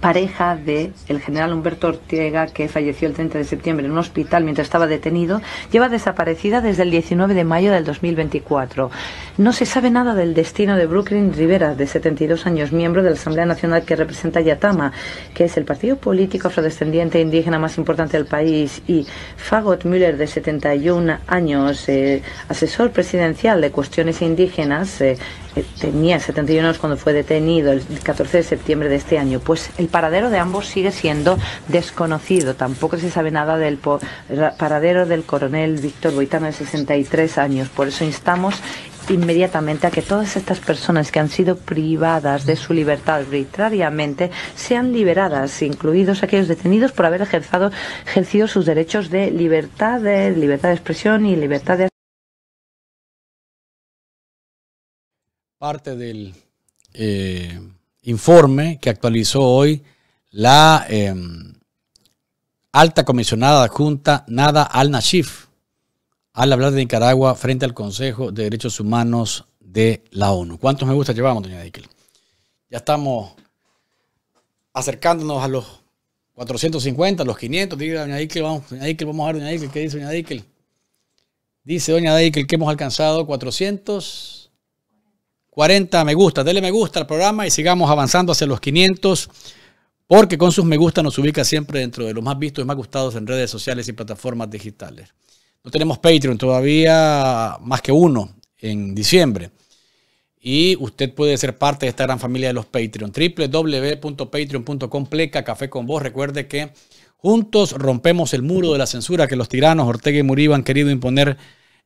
[SPEAKER 2] pareja de el general Humberto Ortega, que falleció el 30 de septiembre en un hospital mientras estaba detenido, lleva desaparecida desde el 19 de mayo del 2024. No se sabe nada del destino de Brooklyn Rivera, de 72 años, miembro de la Asamblea Nacional que representa Yatama, que es el partido político afrodescendiente indígena más importante del país, y Fagot Müller, de 71 años, eh, asesor presidencial de cuestiones indígenas, eh, eh, tenía 71 años cuando fue detenido el 14 de septiembre de este año. Pues el paradero de ambos sigue siendo desconocido. Tampoco se sabe nada del paradero del coronel Víctor Boitano de 63 años. Por eso instamos inmediatamente a que todas estas personas que han sido privadas de su libertad arbitrariamente sean liberadas, incluidos aquellos detenidos por haber ejercido, sus derechos de libertad, de libertad de expresión y libertad de
[SPEAKER 6] parte del eh, informe que actualizó hoy la em, alta comisionada Junta, Nada Al-Nashif al hablar de Nicaragua frente al Consejo de Derechos Humanos de la ONU. ¿Cuántos me gusta llevamos, doña Dickel? Ya estamos acercándonos a los 450, a los 500. Diga, doña Dickel, vamos, doña vamos a ver, doña Dickel, ¿qué dice doña Dickel? Dice doña Dickel que hemos alcanzado 400. 40 me gusta. Dele me gusta al programa y sigamos avanzando hacia los 500, porque con sus me gusta nos ubica siempre dentro de los más vistos y más gustados en redes sociales y plataformas digitales. No tenemos Patreon todavía más que uno en diciembre. Y usted puede ser parte de esta gran familia de los Patreon. www.patreon.com pleca café con vos. Recuerde que juntos rompemos el muro de la censura que los tiranos Ortega y Murillo han querido imponer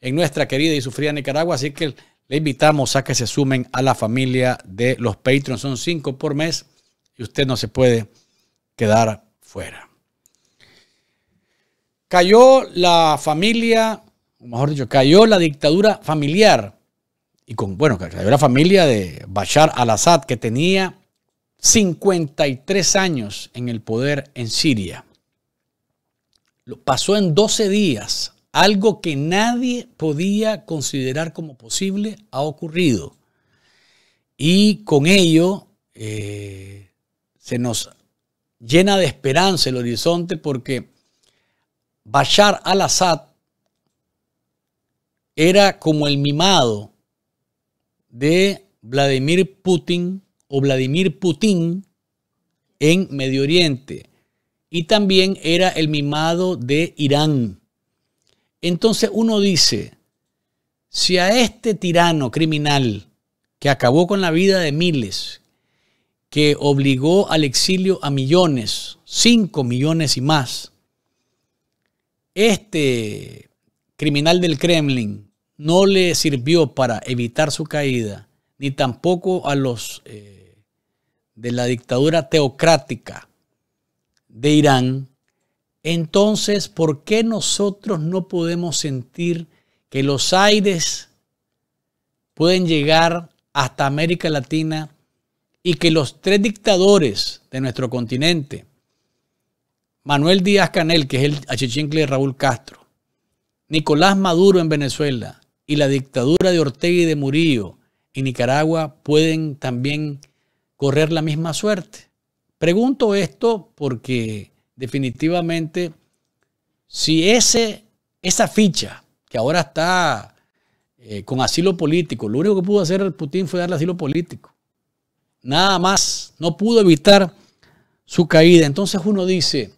[SPEAKER 6] en nuestra querida y sufrida Nicaragua. Así que le invitamos a que se sumen a la familia de los Patreons. Son cinco por mes y usted no se puede quedar fuera. Cayó la familia, o mejor dicho, cayó la dictadura familiar. Y con, bueno, cayó la familia de Bashar al-Assad, que tenía 53 años en el poder en Siria. Lo pasó en 12 días algo que nadie podía considerar como posible ha ocurrido. Y con ello eh, se nos llena de esperanza el horizonte porque Bashar al-Assad era como el mimado de Vladimir Putin o Vladimir Putin en Medio Oriente y también era el mimado de Irán. Entonces uno dice, si a este tirano criminal que acabó con la vida de miles, que obligó al exilio a millones, cinco millones y más, este criminal del Kremlin no le sirvió para evitar su caída, ni tampoco a los eh, de la dictadura teocrática de Irán, entonces, ¿por qué nosotros no podemos sentir que los aires pueden llegar hasta América Latina y que los tres dictadores de nuestro continente, Manuel Díaz Canel, que es el achichincle de Raúl Castro, Nicolás Maduro en Venezuela y la dictadura de Ortega y de Murillo en Nicaragua pueden también correr la misma suerte? Pregunto esto porque definitivamente, si ese, esa ficha que ahora está eh, con asilo político, lo único que pudo hacer Putin fue darle asilo político. Nada más, no pudo evitar su caída. Entonces uno dice,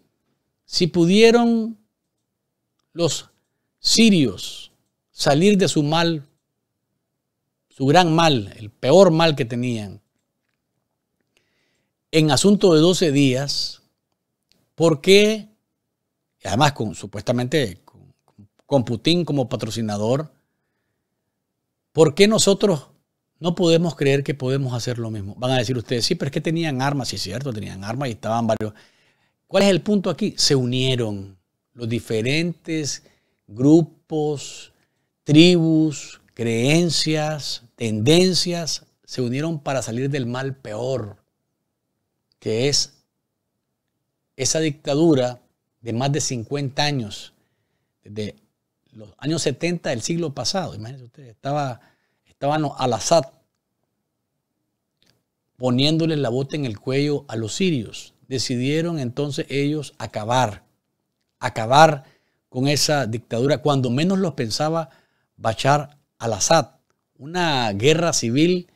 [SPEAKER 6] si pudieron los sirios salir de su mal, su gran mal, el peor mal que tenían, en asunto de 12 días, ¿Por qué? además con, supuestamente con, con Putin como patrocinador, ¿por qué nosotros no podemos creer que podemos hacer lo mismo? Van a decir ustedes, sí, pero es que tenían armas, sí es cierto, tenían armas y estaban varios. ¿Cuál es el punto aquí? Se unieron los diferentes grupos, tribus, creencias, tendencias, se unieron para salir del mal peor, que es esa dictadura de más de 50 años, desde los años 70 del siglo pasado, imagínense ustedes, estaba, estaban al-Assad poniéndole la bota en el cuello a los sirios. Decidieron entonces ellos acabar, acabar con esa dictadura, cuando menos lo pensaba Bachar al-Assad. Una guerra civil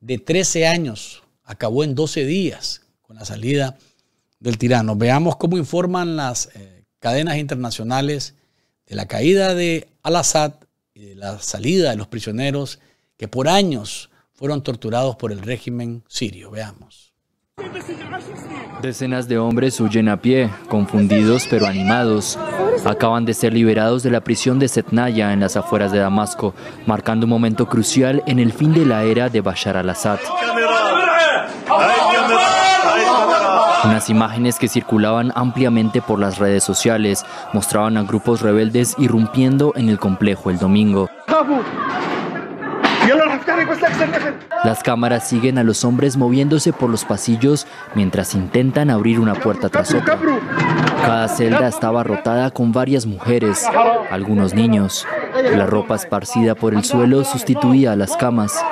[SPEAKER 6] de 13 años acabó en 12 días con la salida de del tirano. Veamos cómo informan las eh, cadenas internacionales de la caída de Al-Assad y de la salida de los prisioneros que por años fueron torturados por el régimen sirio. Veamos.
[SPEAKER 1] Decenas de hombres huyen a pie, confundidos pero animados. Acaban de ser liberados de la prisión de Setnaya en las afueras de Damasco, marcando un momento crucial en el fin de la era de Bashar al-Assad. Unas imágenes que circulaban ampliamente por las redes sociales mostraban a grupos rebeldes irrumpiendo en el complejo el domingo. Las cámaras siguen a los hombres moviéndose por los pasillos mientras intentan abrir una puerta tras otra. Cada celda estaba rotada con varias mujeres, algunos niños. La ropa esparcida por el suelo sustituía a las camas.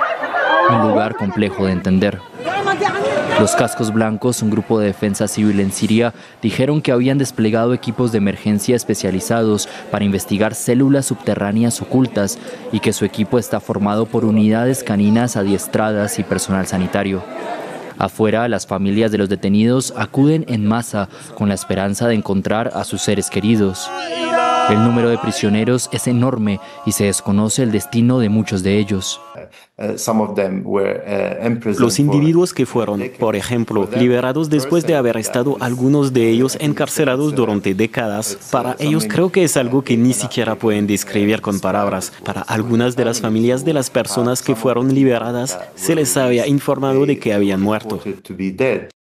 [SPEAKER 1] Un lugar complejo de entender. Los cascos blancos, un grupo de defensa civil en Siria, dijeron que habían desplegado equipos de emergencia especializados para investigar células subterráneas ocultas y que su equipo está formado por unidades caninas adiestradas y personal sanitario. Afuera, las familias de los detenidos acuden en masa con la esperanza de encontrar a sus seres queridos. El número de prisioneros es enorme y se desconoce el destino de muchos de ellos. Uh, uh, Los individuos que fueron, por ejemplo, liberados después de haber estado algunos
[SPEAKER 6] de uh, ellos encarcelados durante décadas, para ellos creo que es algo que ni siquiera pueden describir con palabras. Para algunas de las familias de las personas que fueron liberadas, se les
[SPEAKER 1] había informado de que habían muerto.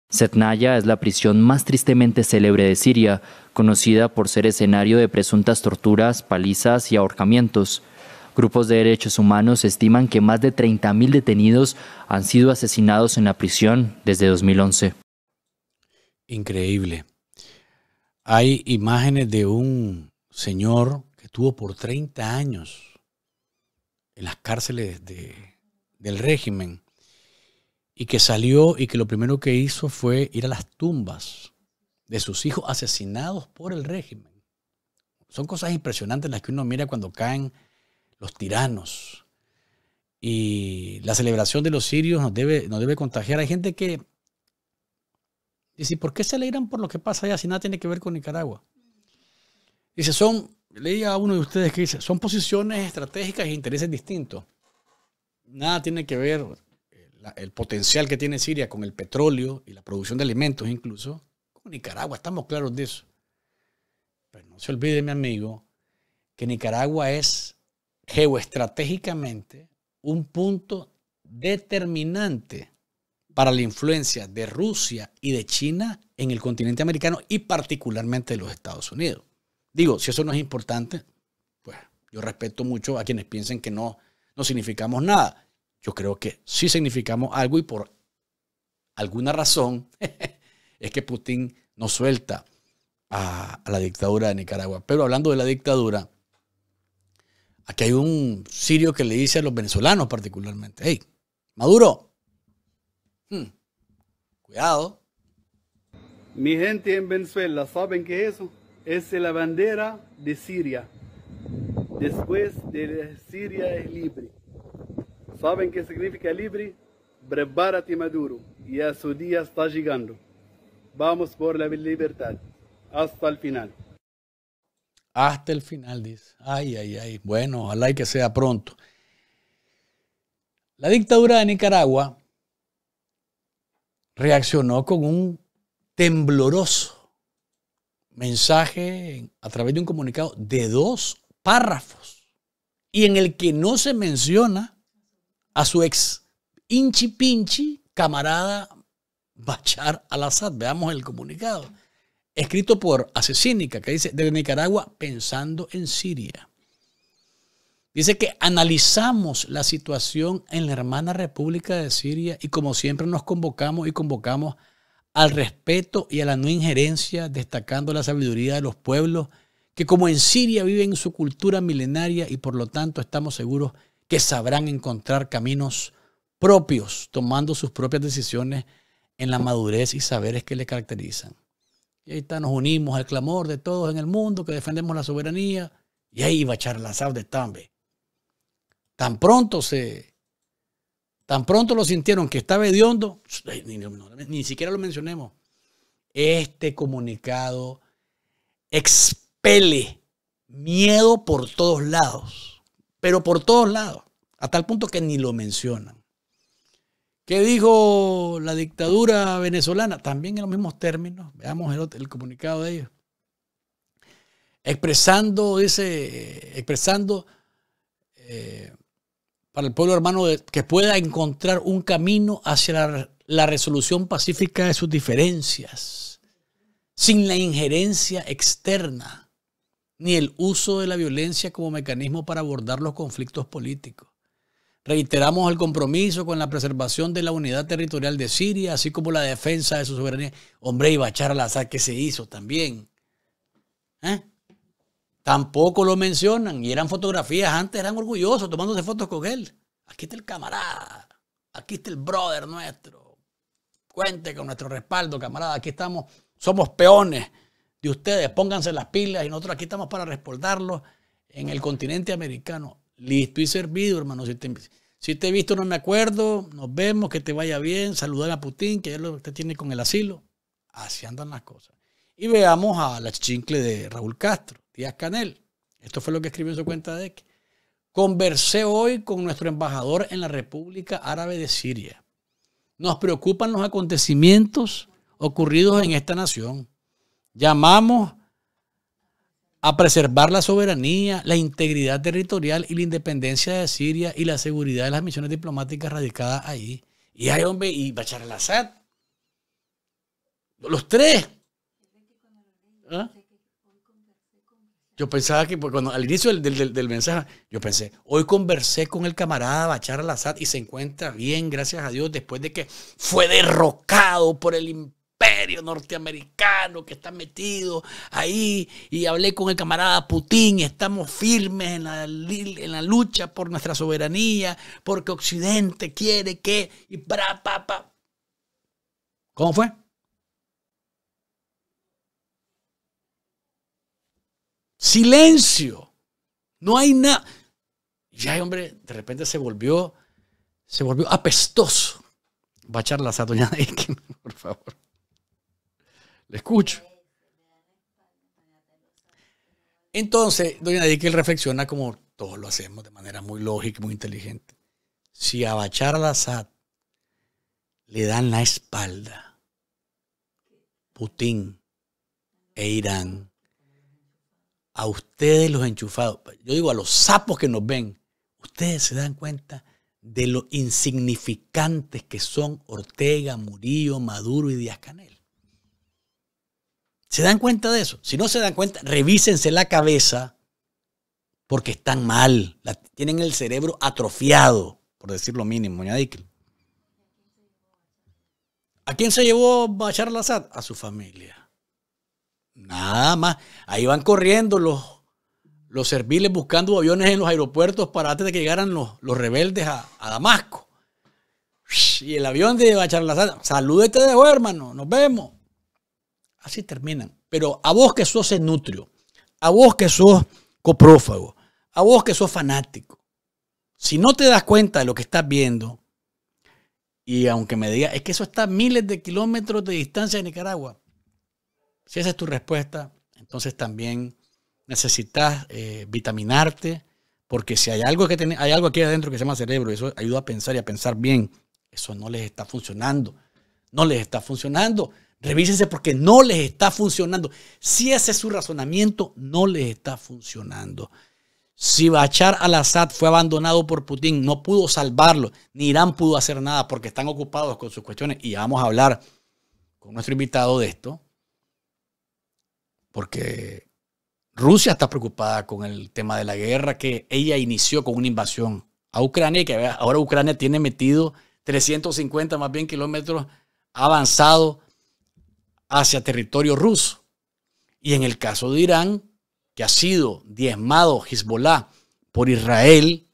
[SPEAKER 1] Setnaya es la prisión más tristemente célebre de Siria, conocida por ser escenario de presuntas torturas, palizas y ahorcamientos. Grupos de derechos humanos estiman que más de 30.000 detenidos han sido asesinados en la prisión desde 2011.
[SPEAKER 6] Increíble. Hay imágenes de un señor que estuvo por 30 años en las cárceles del régimen y que salió y que lo primero que hizo fue ir a las tumbas de sus hijos asesinados por el régimen. Son cosas impresionantes las que uno mira cuando caen los tiranos. Y la celebración de los sirios nos debe, debe contagiar. Hay gente que dice, ¿por qué se alegran por lo que pasa allá si nada tiene que ver con Nicaragua? Dice, son, leía a uno de ustedes que dice, son posiciones estratégicas e intereses distintos. Nada tiene que ver eh, el potencial que tiene Siria con el petróleo y la producción de alimentos incluso, con Nicaragua, estamos claros de eso. Pero no se olvide, mi amigo, que Nicaragua es geoestratégicamente un punto determinante para la influencia de Rusia y de China en el continente americano y particularmente de los Estados Unidos. Digo, si eso no es importante, pues yo respeto mucho a quienes piensen que no, no significamos nada. Yo creo que sí significamos algo y por alguna razón es que Putin no suelta a la dictadura de Nicaragua. Pero hablando de la dictadura, Aquí hay un sirio que le dice a los venezolanos particularmente, hey, Maduro,
[SPEAKER 7] hmm. cuidado. Mi gente en Venezuela, ¿saben qué es eso? Es la bandera de Siria. Después de Siria es libre. ¿Saben qué significa libre? Brebárate, Maduro, a su día está llegando. Vamos por la libertad, hasta el final.
[SPEAKER 6] Hasta el final, dice. Ay, ay, ay. Bueno, ojalá y que sea pronto. La dictadura de Nicaragua reaccionó con un tembloroso mensaje a través de un comunicado de dos párrafos y en el que no se menciona a su ex hinchi pinchi camarada Bachar al-Assad. Veamos el comunicado escrito por Asesínica, que dice, desde Nicaragua pensando en Siria. Dice que analizamos la situación en la hermana República de Siria y como siempre nos convocamos y convocamos al respeto y a la no injerencia, destacando la sabiduría de los pueblos que como en Siria viven su cultura milenaria y por lo tanto estamos seguros que sabrán encontrar caminos propios, tomando sus propias decisiones en la madurez y saberes que le caracterizan ahí está, nos unimos al clamor de todos en el mundo que defendemos la soberanía. Y ahí va Charlazar de Tambe. Tan pronto se. Tan pronto lo sintieron que estaba hediondo, ni, siquiera lo mencionemos. Este comunicado expele miedo por todos lados, pero por todos lados, a tal punto que ni lo mencionan. ¿Qué dijo la dictadura venezolana? También en los mismos términos. Veamos el, comunicado de ellos. Expresando, dice, expresando eh, para el pueblo hermano que pueda encontrar un camino hacia la resolución pacífica de sus diferencias, sin la injerencia externa ni el uso de la violencia como mecanismo para abordar los conflictos políticos. Reiteramos el compromiso con la preservación de la unidad territorial de Siria, así como la defensa de su soberanía. Hombre, y Bachar al-Assad, que se hizo también. ¿Eh? Tampoco lo mencionan. Y eran fotografías, antes eran orgullosos tomándose fotos con él. Aquí está el camarada, aquí está el brother nuestro. Cuente con nuestro respaldo, camarada. Aquí estamos, somos peones de ustedes. Pónganse las pilas y nosotros aquí estamos para respaldarlos en el continente americano. Listo y servido, hermano. Si te, si he visto, no me acuerdo. Nos vemos, que te vaya bien. Saludar a Putin, que ya lo usted tiene con el asilo. Así andan las cosas. Y veamos a la chincle de Raúl Castro, Díaz Canel. Esto fue lo que escribió en su cuenta de que conversé hoy con nuestro embajador en la República Árabe de Siria. Nos preocupan los acontecimientos ocurridos en esta nación. Llamamos a preservar la soberanía, la integridad territorial y la independencia de Siria y la seguridad de las misiones diplomáticas radicadas ahí. Y hay hombre, y Bachar al-Assad. Los tres. ¿Ah? Yo pensaba que pues, cuando, al inicio del, mensaje, yo pensé, hoy conversé con el camarada Bachar al-Assad y se encuentra bien, gracias a Dios, después de que fue derrocado por el imperio imperio norteamericano que está metido ahí y hablé con el camarada Putin estamos firmes en la, en la lucha por nuestra soberanía, porque Occidente quiere que... Y para pa, ¿Cómo fue? Silencio. No hay nada. Ya, hombre, de repente se volvió, se volvió apestoso. Va a echar la por favor. Le escucho. Entonces, doña él reflexiona como todos lo hacemos de manera muy lógica muy inteligente. Si a Bachar al-Assad le dan la espalda, Putin e Irán, a ustedes los enchufados, yo digo a los sapos que nos ven, ustedes se dan cuenta de lo insignificantes que son Ortega, Murillo, Maduro y Díaz Canel. ¿Se dan cuenta de eso? Si no se dan cuenta, revísense la cabeza porque están mal. tienen el cerebro atrofiado, por decir lo mínimo, Ya ¿A quién se llevó Bachar al-Assad? A su familia. Nada más. Ahí van corriendo los, los serviles buscando aviones en los aeropuertos para antes de que llegaran los, rebeldes a, Damasco. Y el avión de Bachar al-Assad, salúdete de nuevo hermano, nos vemos. Así terminan. Pero a vos que sos nutrio, a vos que sos coprófago, a vos que sos fanático, si no te das cuenta de lo que estás viendo, y aunque me digas, es que eso está a miles de kilómetros de distancia de Nicaragua, si esa es tu respuesta, entonces también necesitas eh, vitaminarte, porque si hay algo, que hay algo aquí adentro que se llama cerebro, y eso ayuda a pensar y a pensar bien, eso no les está funcionando. No les está funcionando. Revísense porque no les está funcionando. Si ese es su razonamiento, no les está funcionando. Si Bachar al-Assad fue abandonado por Putin, no pudo salvarlo, ni Irán pudo hacer nada porque están ocupados con sus cuestiones. Y vamos a hablar con nuestro invitado de esto, porque Rusia está preocupada con el tema de la guerra que ella inició con una invasión a Ucrania y que ahora Ucrania tiene metido 350 más bien kilómetros avanzado hacia territorio ruso. Y en el caso de Irán, que ha sido diezmado Hezbollah por Israel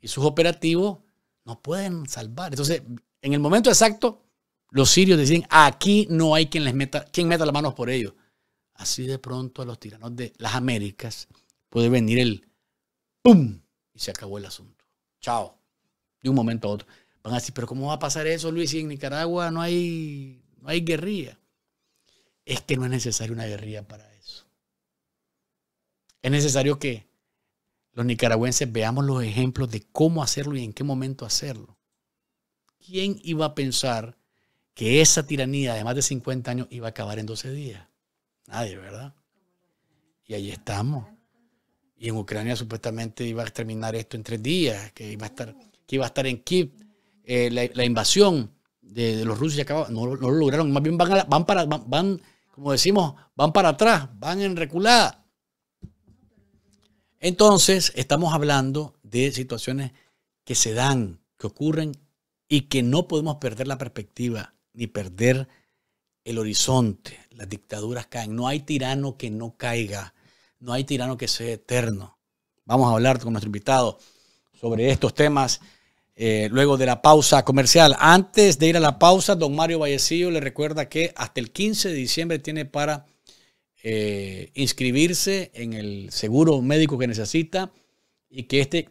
[SPEAKER 6] y sus operativos, no pueden salvar. Entonces, en el momento exacto, los sirios deciden, aquí no hay quien les meta, quien meta las manos por ellos. Así de pronto a los tiranos de las Américas puede venir el ¡pum! y se acabó el asunto. Chao. De un momento a otro. Van a decir, pero ¿cómo va a pasar eso, Luis, si en Nicaragua no hay, no hay guerrilla? es que no es necesaria una guerrilla para eso. Es necesario que los nicaragüenses veamos los ejemplos de cómo hacerlo y en qué momento hacerlo. ¿Quién iba a pensar que esa tiranía de más de 50 años iba a acabar en 12 días? Nadie, ¿verdad? Y ahí estamos. Y en Ucrania supuestamente iba a terminar esto en tres días, que iba a estar, en Kiev eh, la, invasión de, los rusos ya acabó. No, lo lograron, más bien van, para, van como decimos, van para atrás, van en reculada. Entonces, estamos hablando de situaciones que se dan, que ocurren y que no podemos perder la perspectiva ni perder el horizonte. Las dictaduras caen. No hay tirano que no caiga. No hay tirano que sea eterno. Vamos a hablar con nuestro invitado sobre estos temas eh, luego de la pausa comercial. Antes de ir a la pausa, don Mario Vallecillo le recuerda que hasta el 15 de diciembre tiene para eh, inscribirse en el seguro médico que necesita y que éste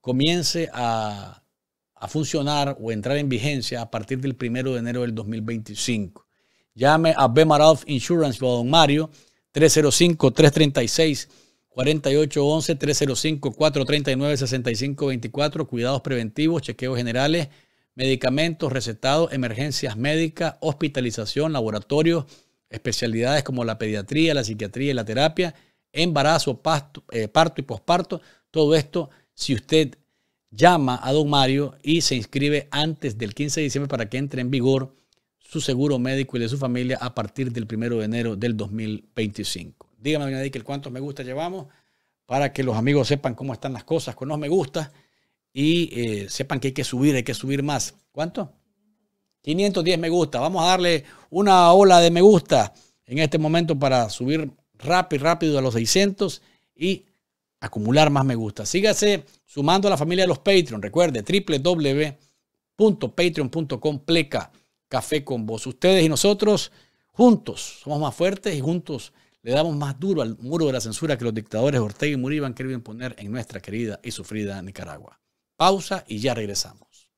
[SPEAKER 6] comience a, funcionar o entrar en vigencia a partir del 1 de enero del 2025. Llame a Bemaroff Insurance o don Mario 305 336 4811-305-439-6524, cuidados preventivos, chequeos generales, medicamentos, recetados, emergencias médicas, hospitalización, laboratorio, especialidades como la pediatría, la psiquiatría y la terapia, embarazo, eh, parto y posparto. Todo esto, si usted llama a don Mario y se inscribe antes del 15 de diciembre para que entre en vigor su seguro médico y de su familia a partir del 1 de enero del 2025. Dígame, doña Dickel, cuántos me gusta llevamos para que los amigos sepan cómo están las cosas con los me gusta y eh, sepan que hay que subir, hay que subir más. ¿Cuánto? 510 me gusta. Vamos a darle una ola de me gusta en este momento para subir rápido, rápido a los 600 y acumular más me gusta. Sígase sumando a la familia de los Patreon. Recuerde, www.patreon.com pleca café con vos. Ustedes y nosotros juntos somos más fuertes y juntos le damos más duro al muro de la censura que los dictadores Ortega y Muriban querían poner en nuestra querida y sufrida Nicaragua. Pausa y ya regresamos.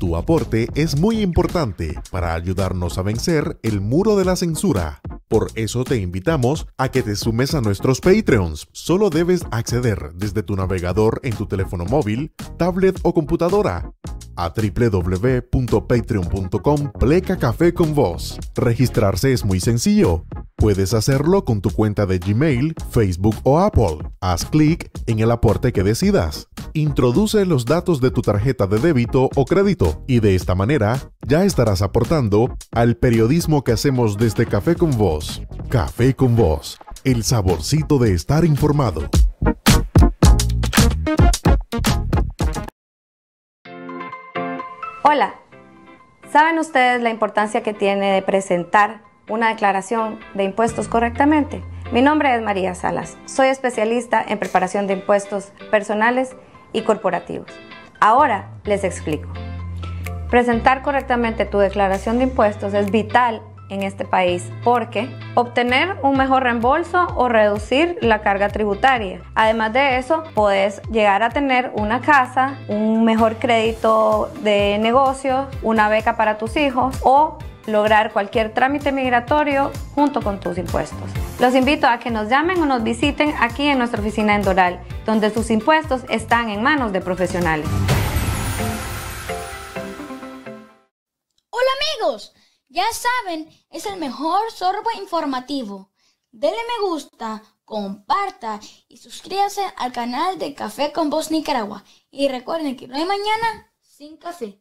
[SPEAKER 8] Tu aporte es muy importante para ayudarnos a vencer el muro de la censura. Por eso te invitamos a que te sumes a nuestros Patreons. Solo debes acceder desde tu navegador en tu teléfono móvil, tablet o computadora a www.patreon.com pleca café con vos. Registrarse es muy sencillo. Puedes hacerlo con tu cuenta de Gmail, Facebook o Apple. Haz clic en el aporte que decidas. Introduce los datos de tu tarjeta de débito o crédito y de esta manera ya estarás aportando al periodismo que hacemos desde Café con Vos. Café con Vos, el saborcito de estar informado.
[SPEAKER 2] Hola, ¿saben ustedes la importancia que tiene de presentar una declaración de impuestos correctamente? Mi nombre es María Salas, soy especialista en preparación de impuestos personales y corporativos. Ahora les explico. Presentar correctamente tu declaración de impuestos es vital en este país porque obtener un mejor reembolso o reducir la carga tributaria. Además de eso, puedes llegar a tener una casa, un mejor crédito de negocio una beca para tus hijos o lograr cualquier trámite migratorio junto con tus impuestos. Los invito a que nos llamen o nos visiten aquí en nuestra oficina en Doral, donde sus impuestos están en manos de profesionales.
[SPEAKER 3] Hola amigos, ya saben, es el mejor
[SPEAKER 1] sorbo informativo. Dele me gusta, comparta y suscríbase al canal de Café con Voz Nicaragua. Y recuerden que no hay mañana sin café.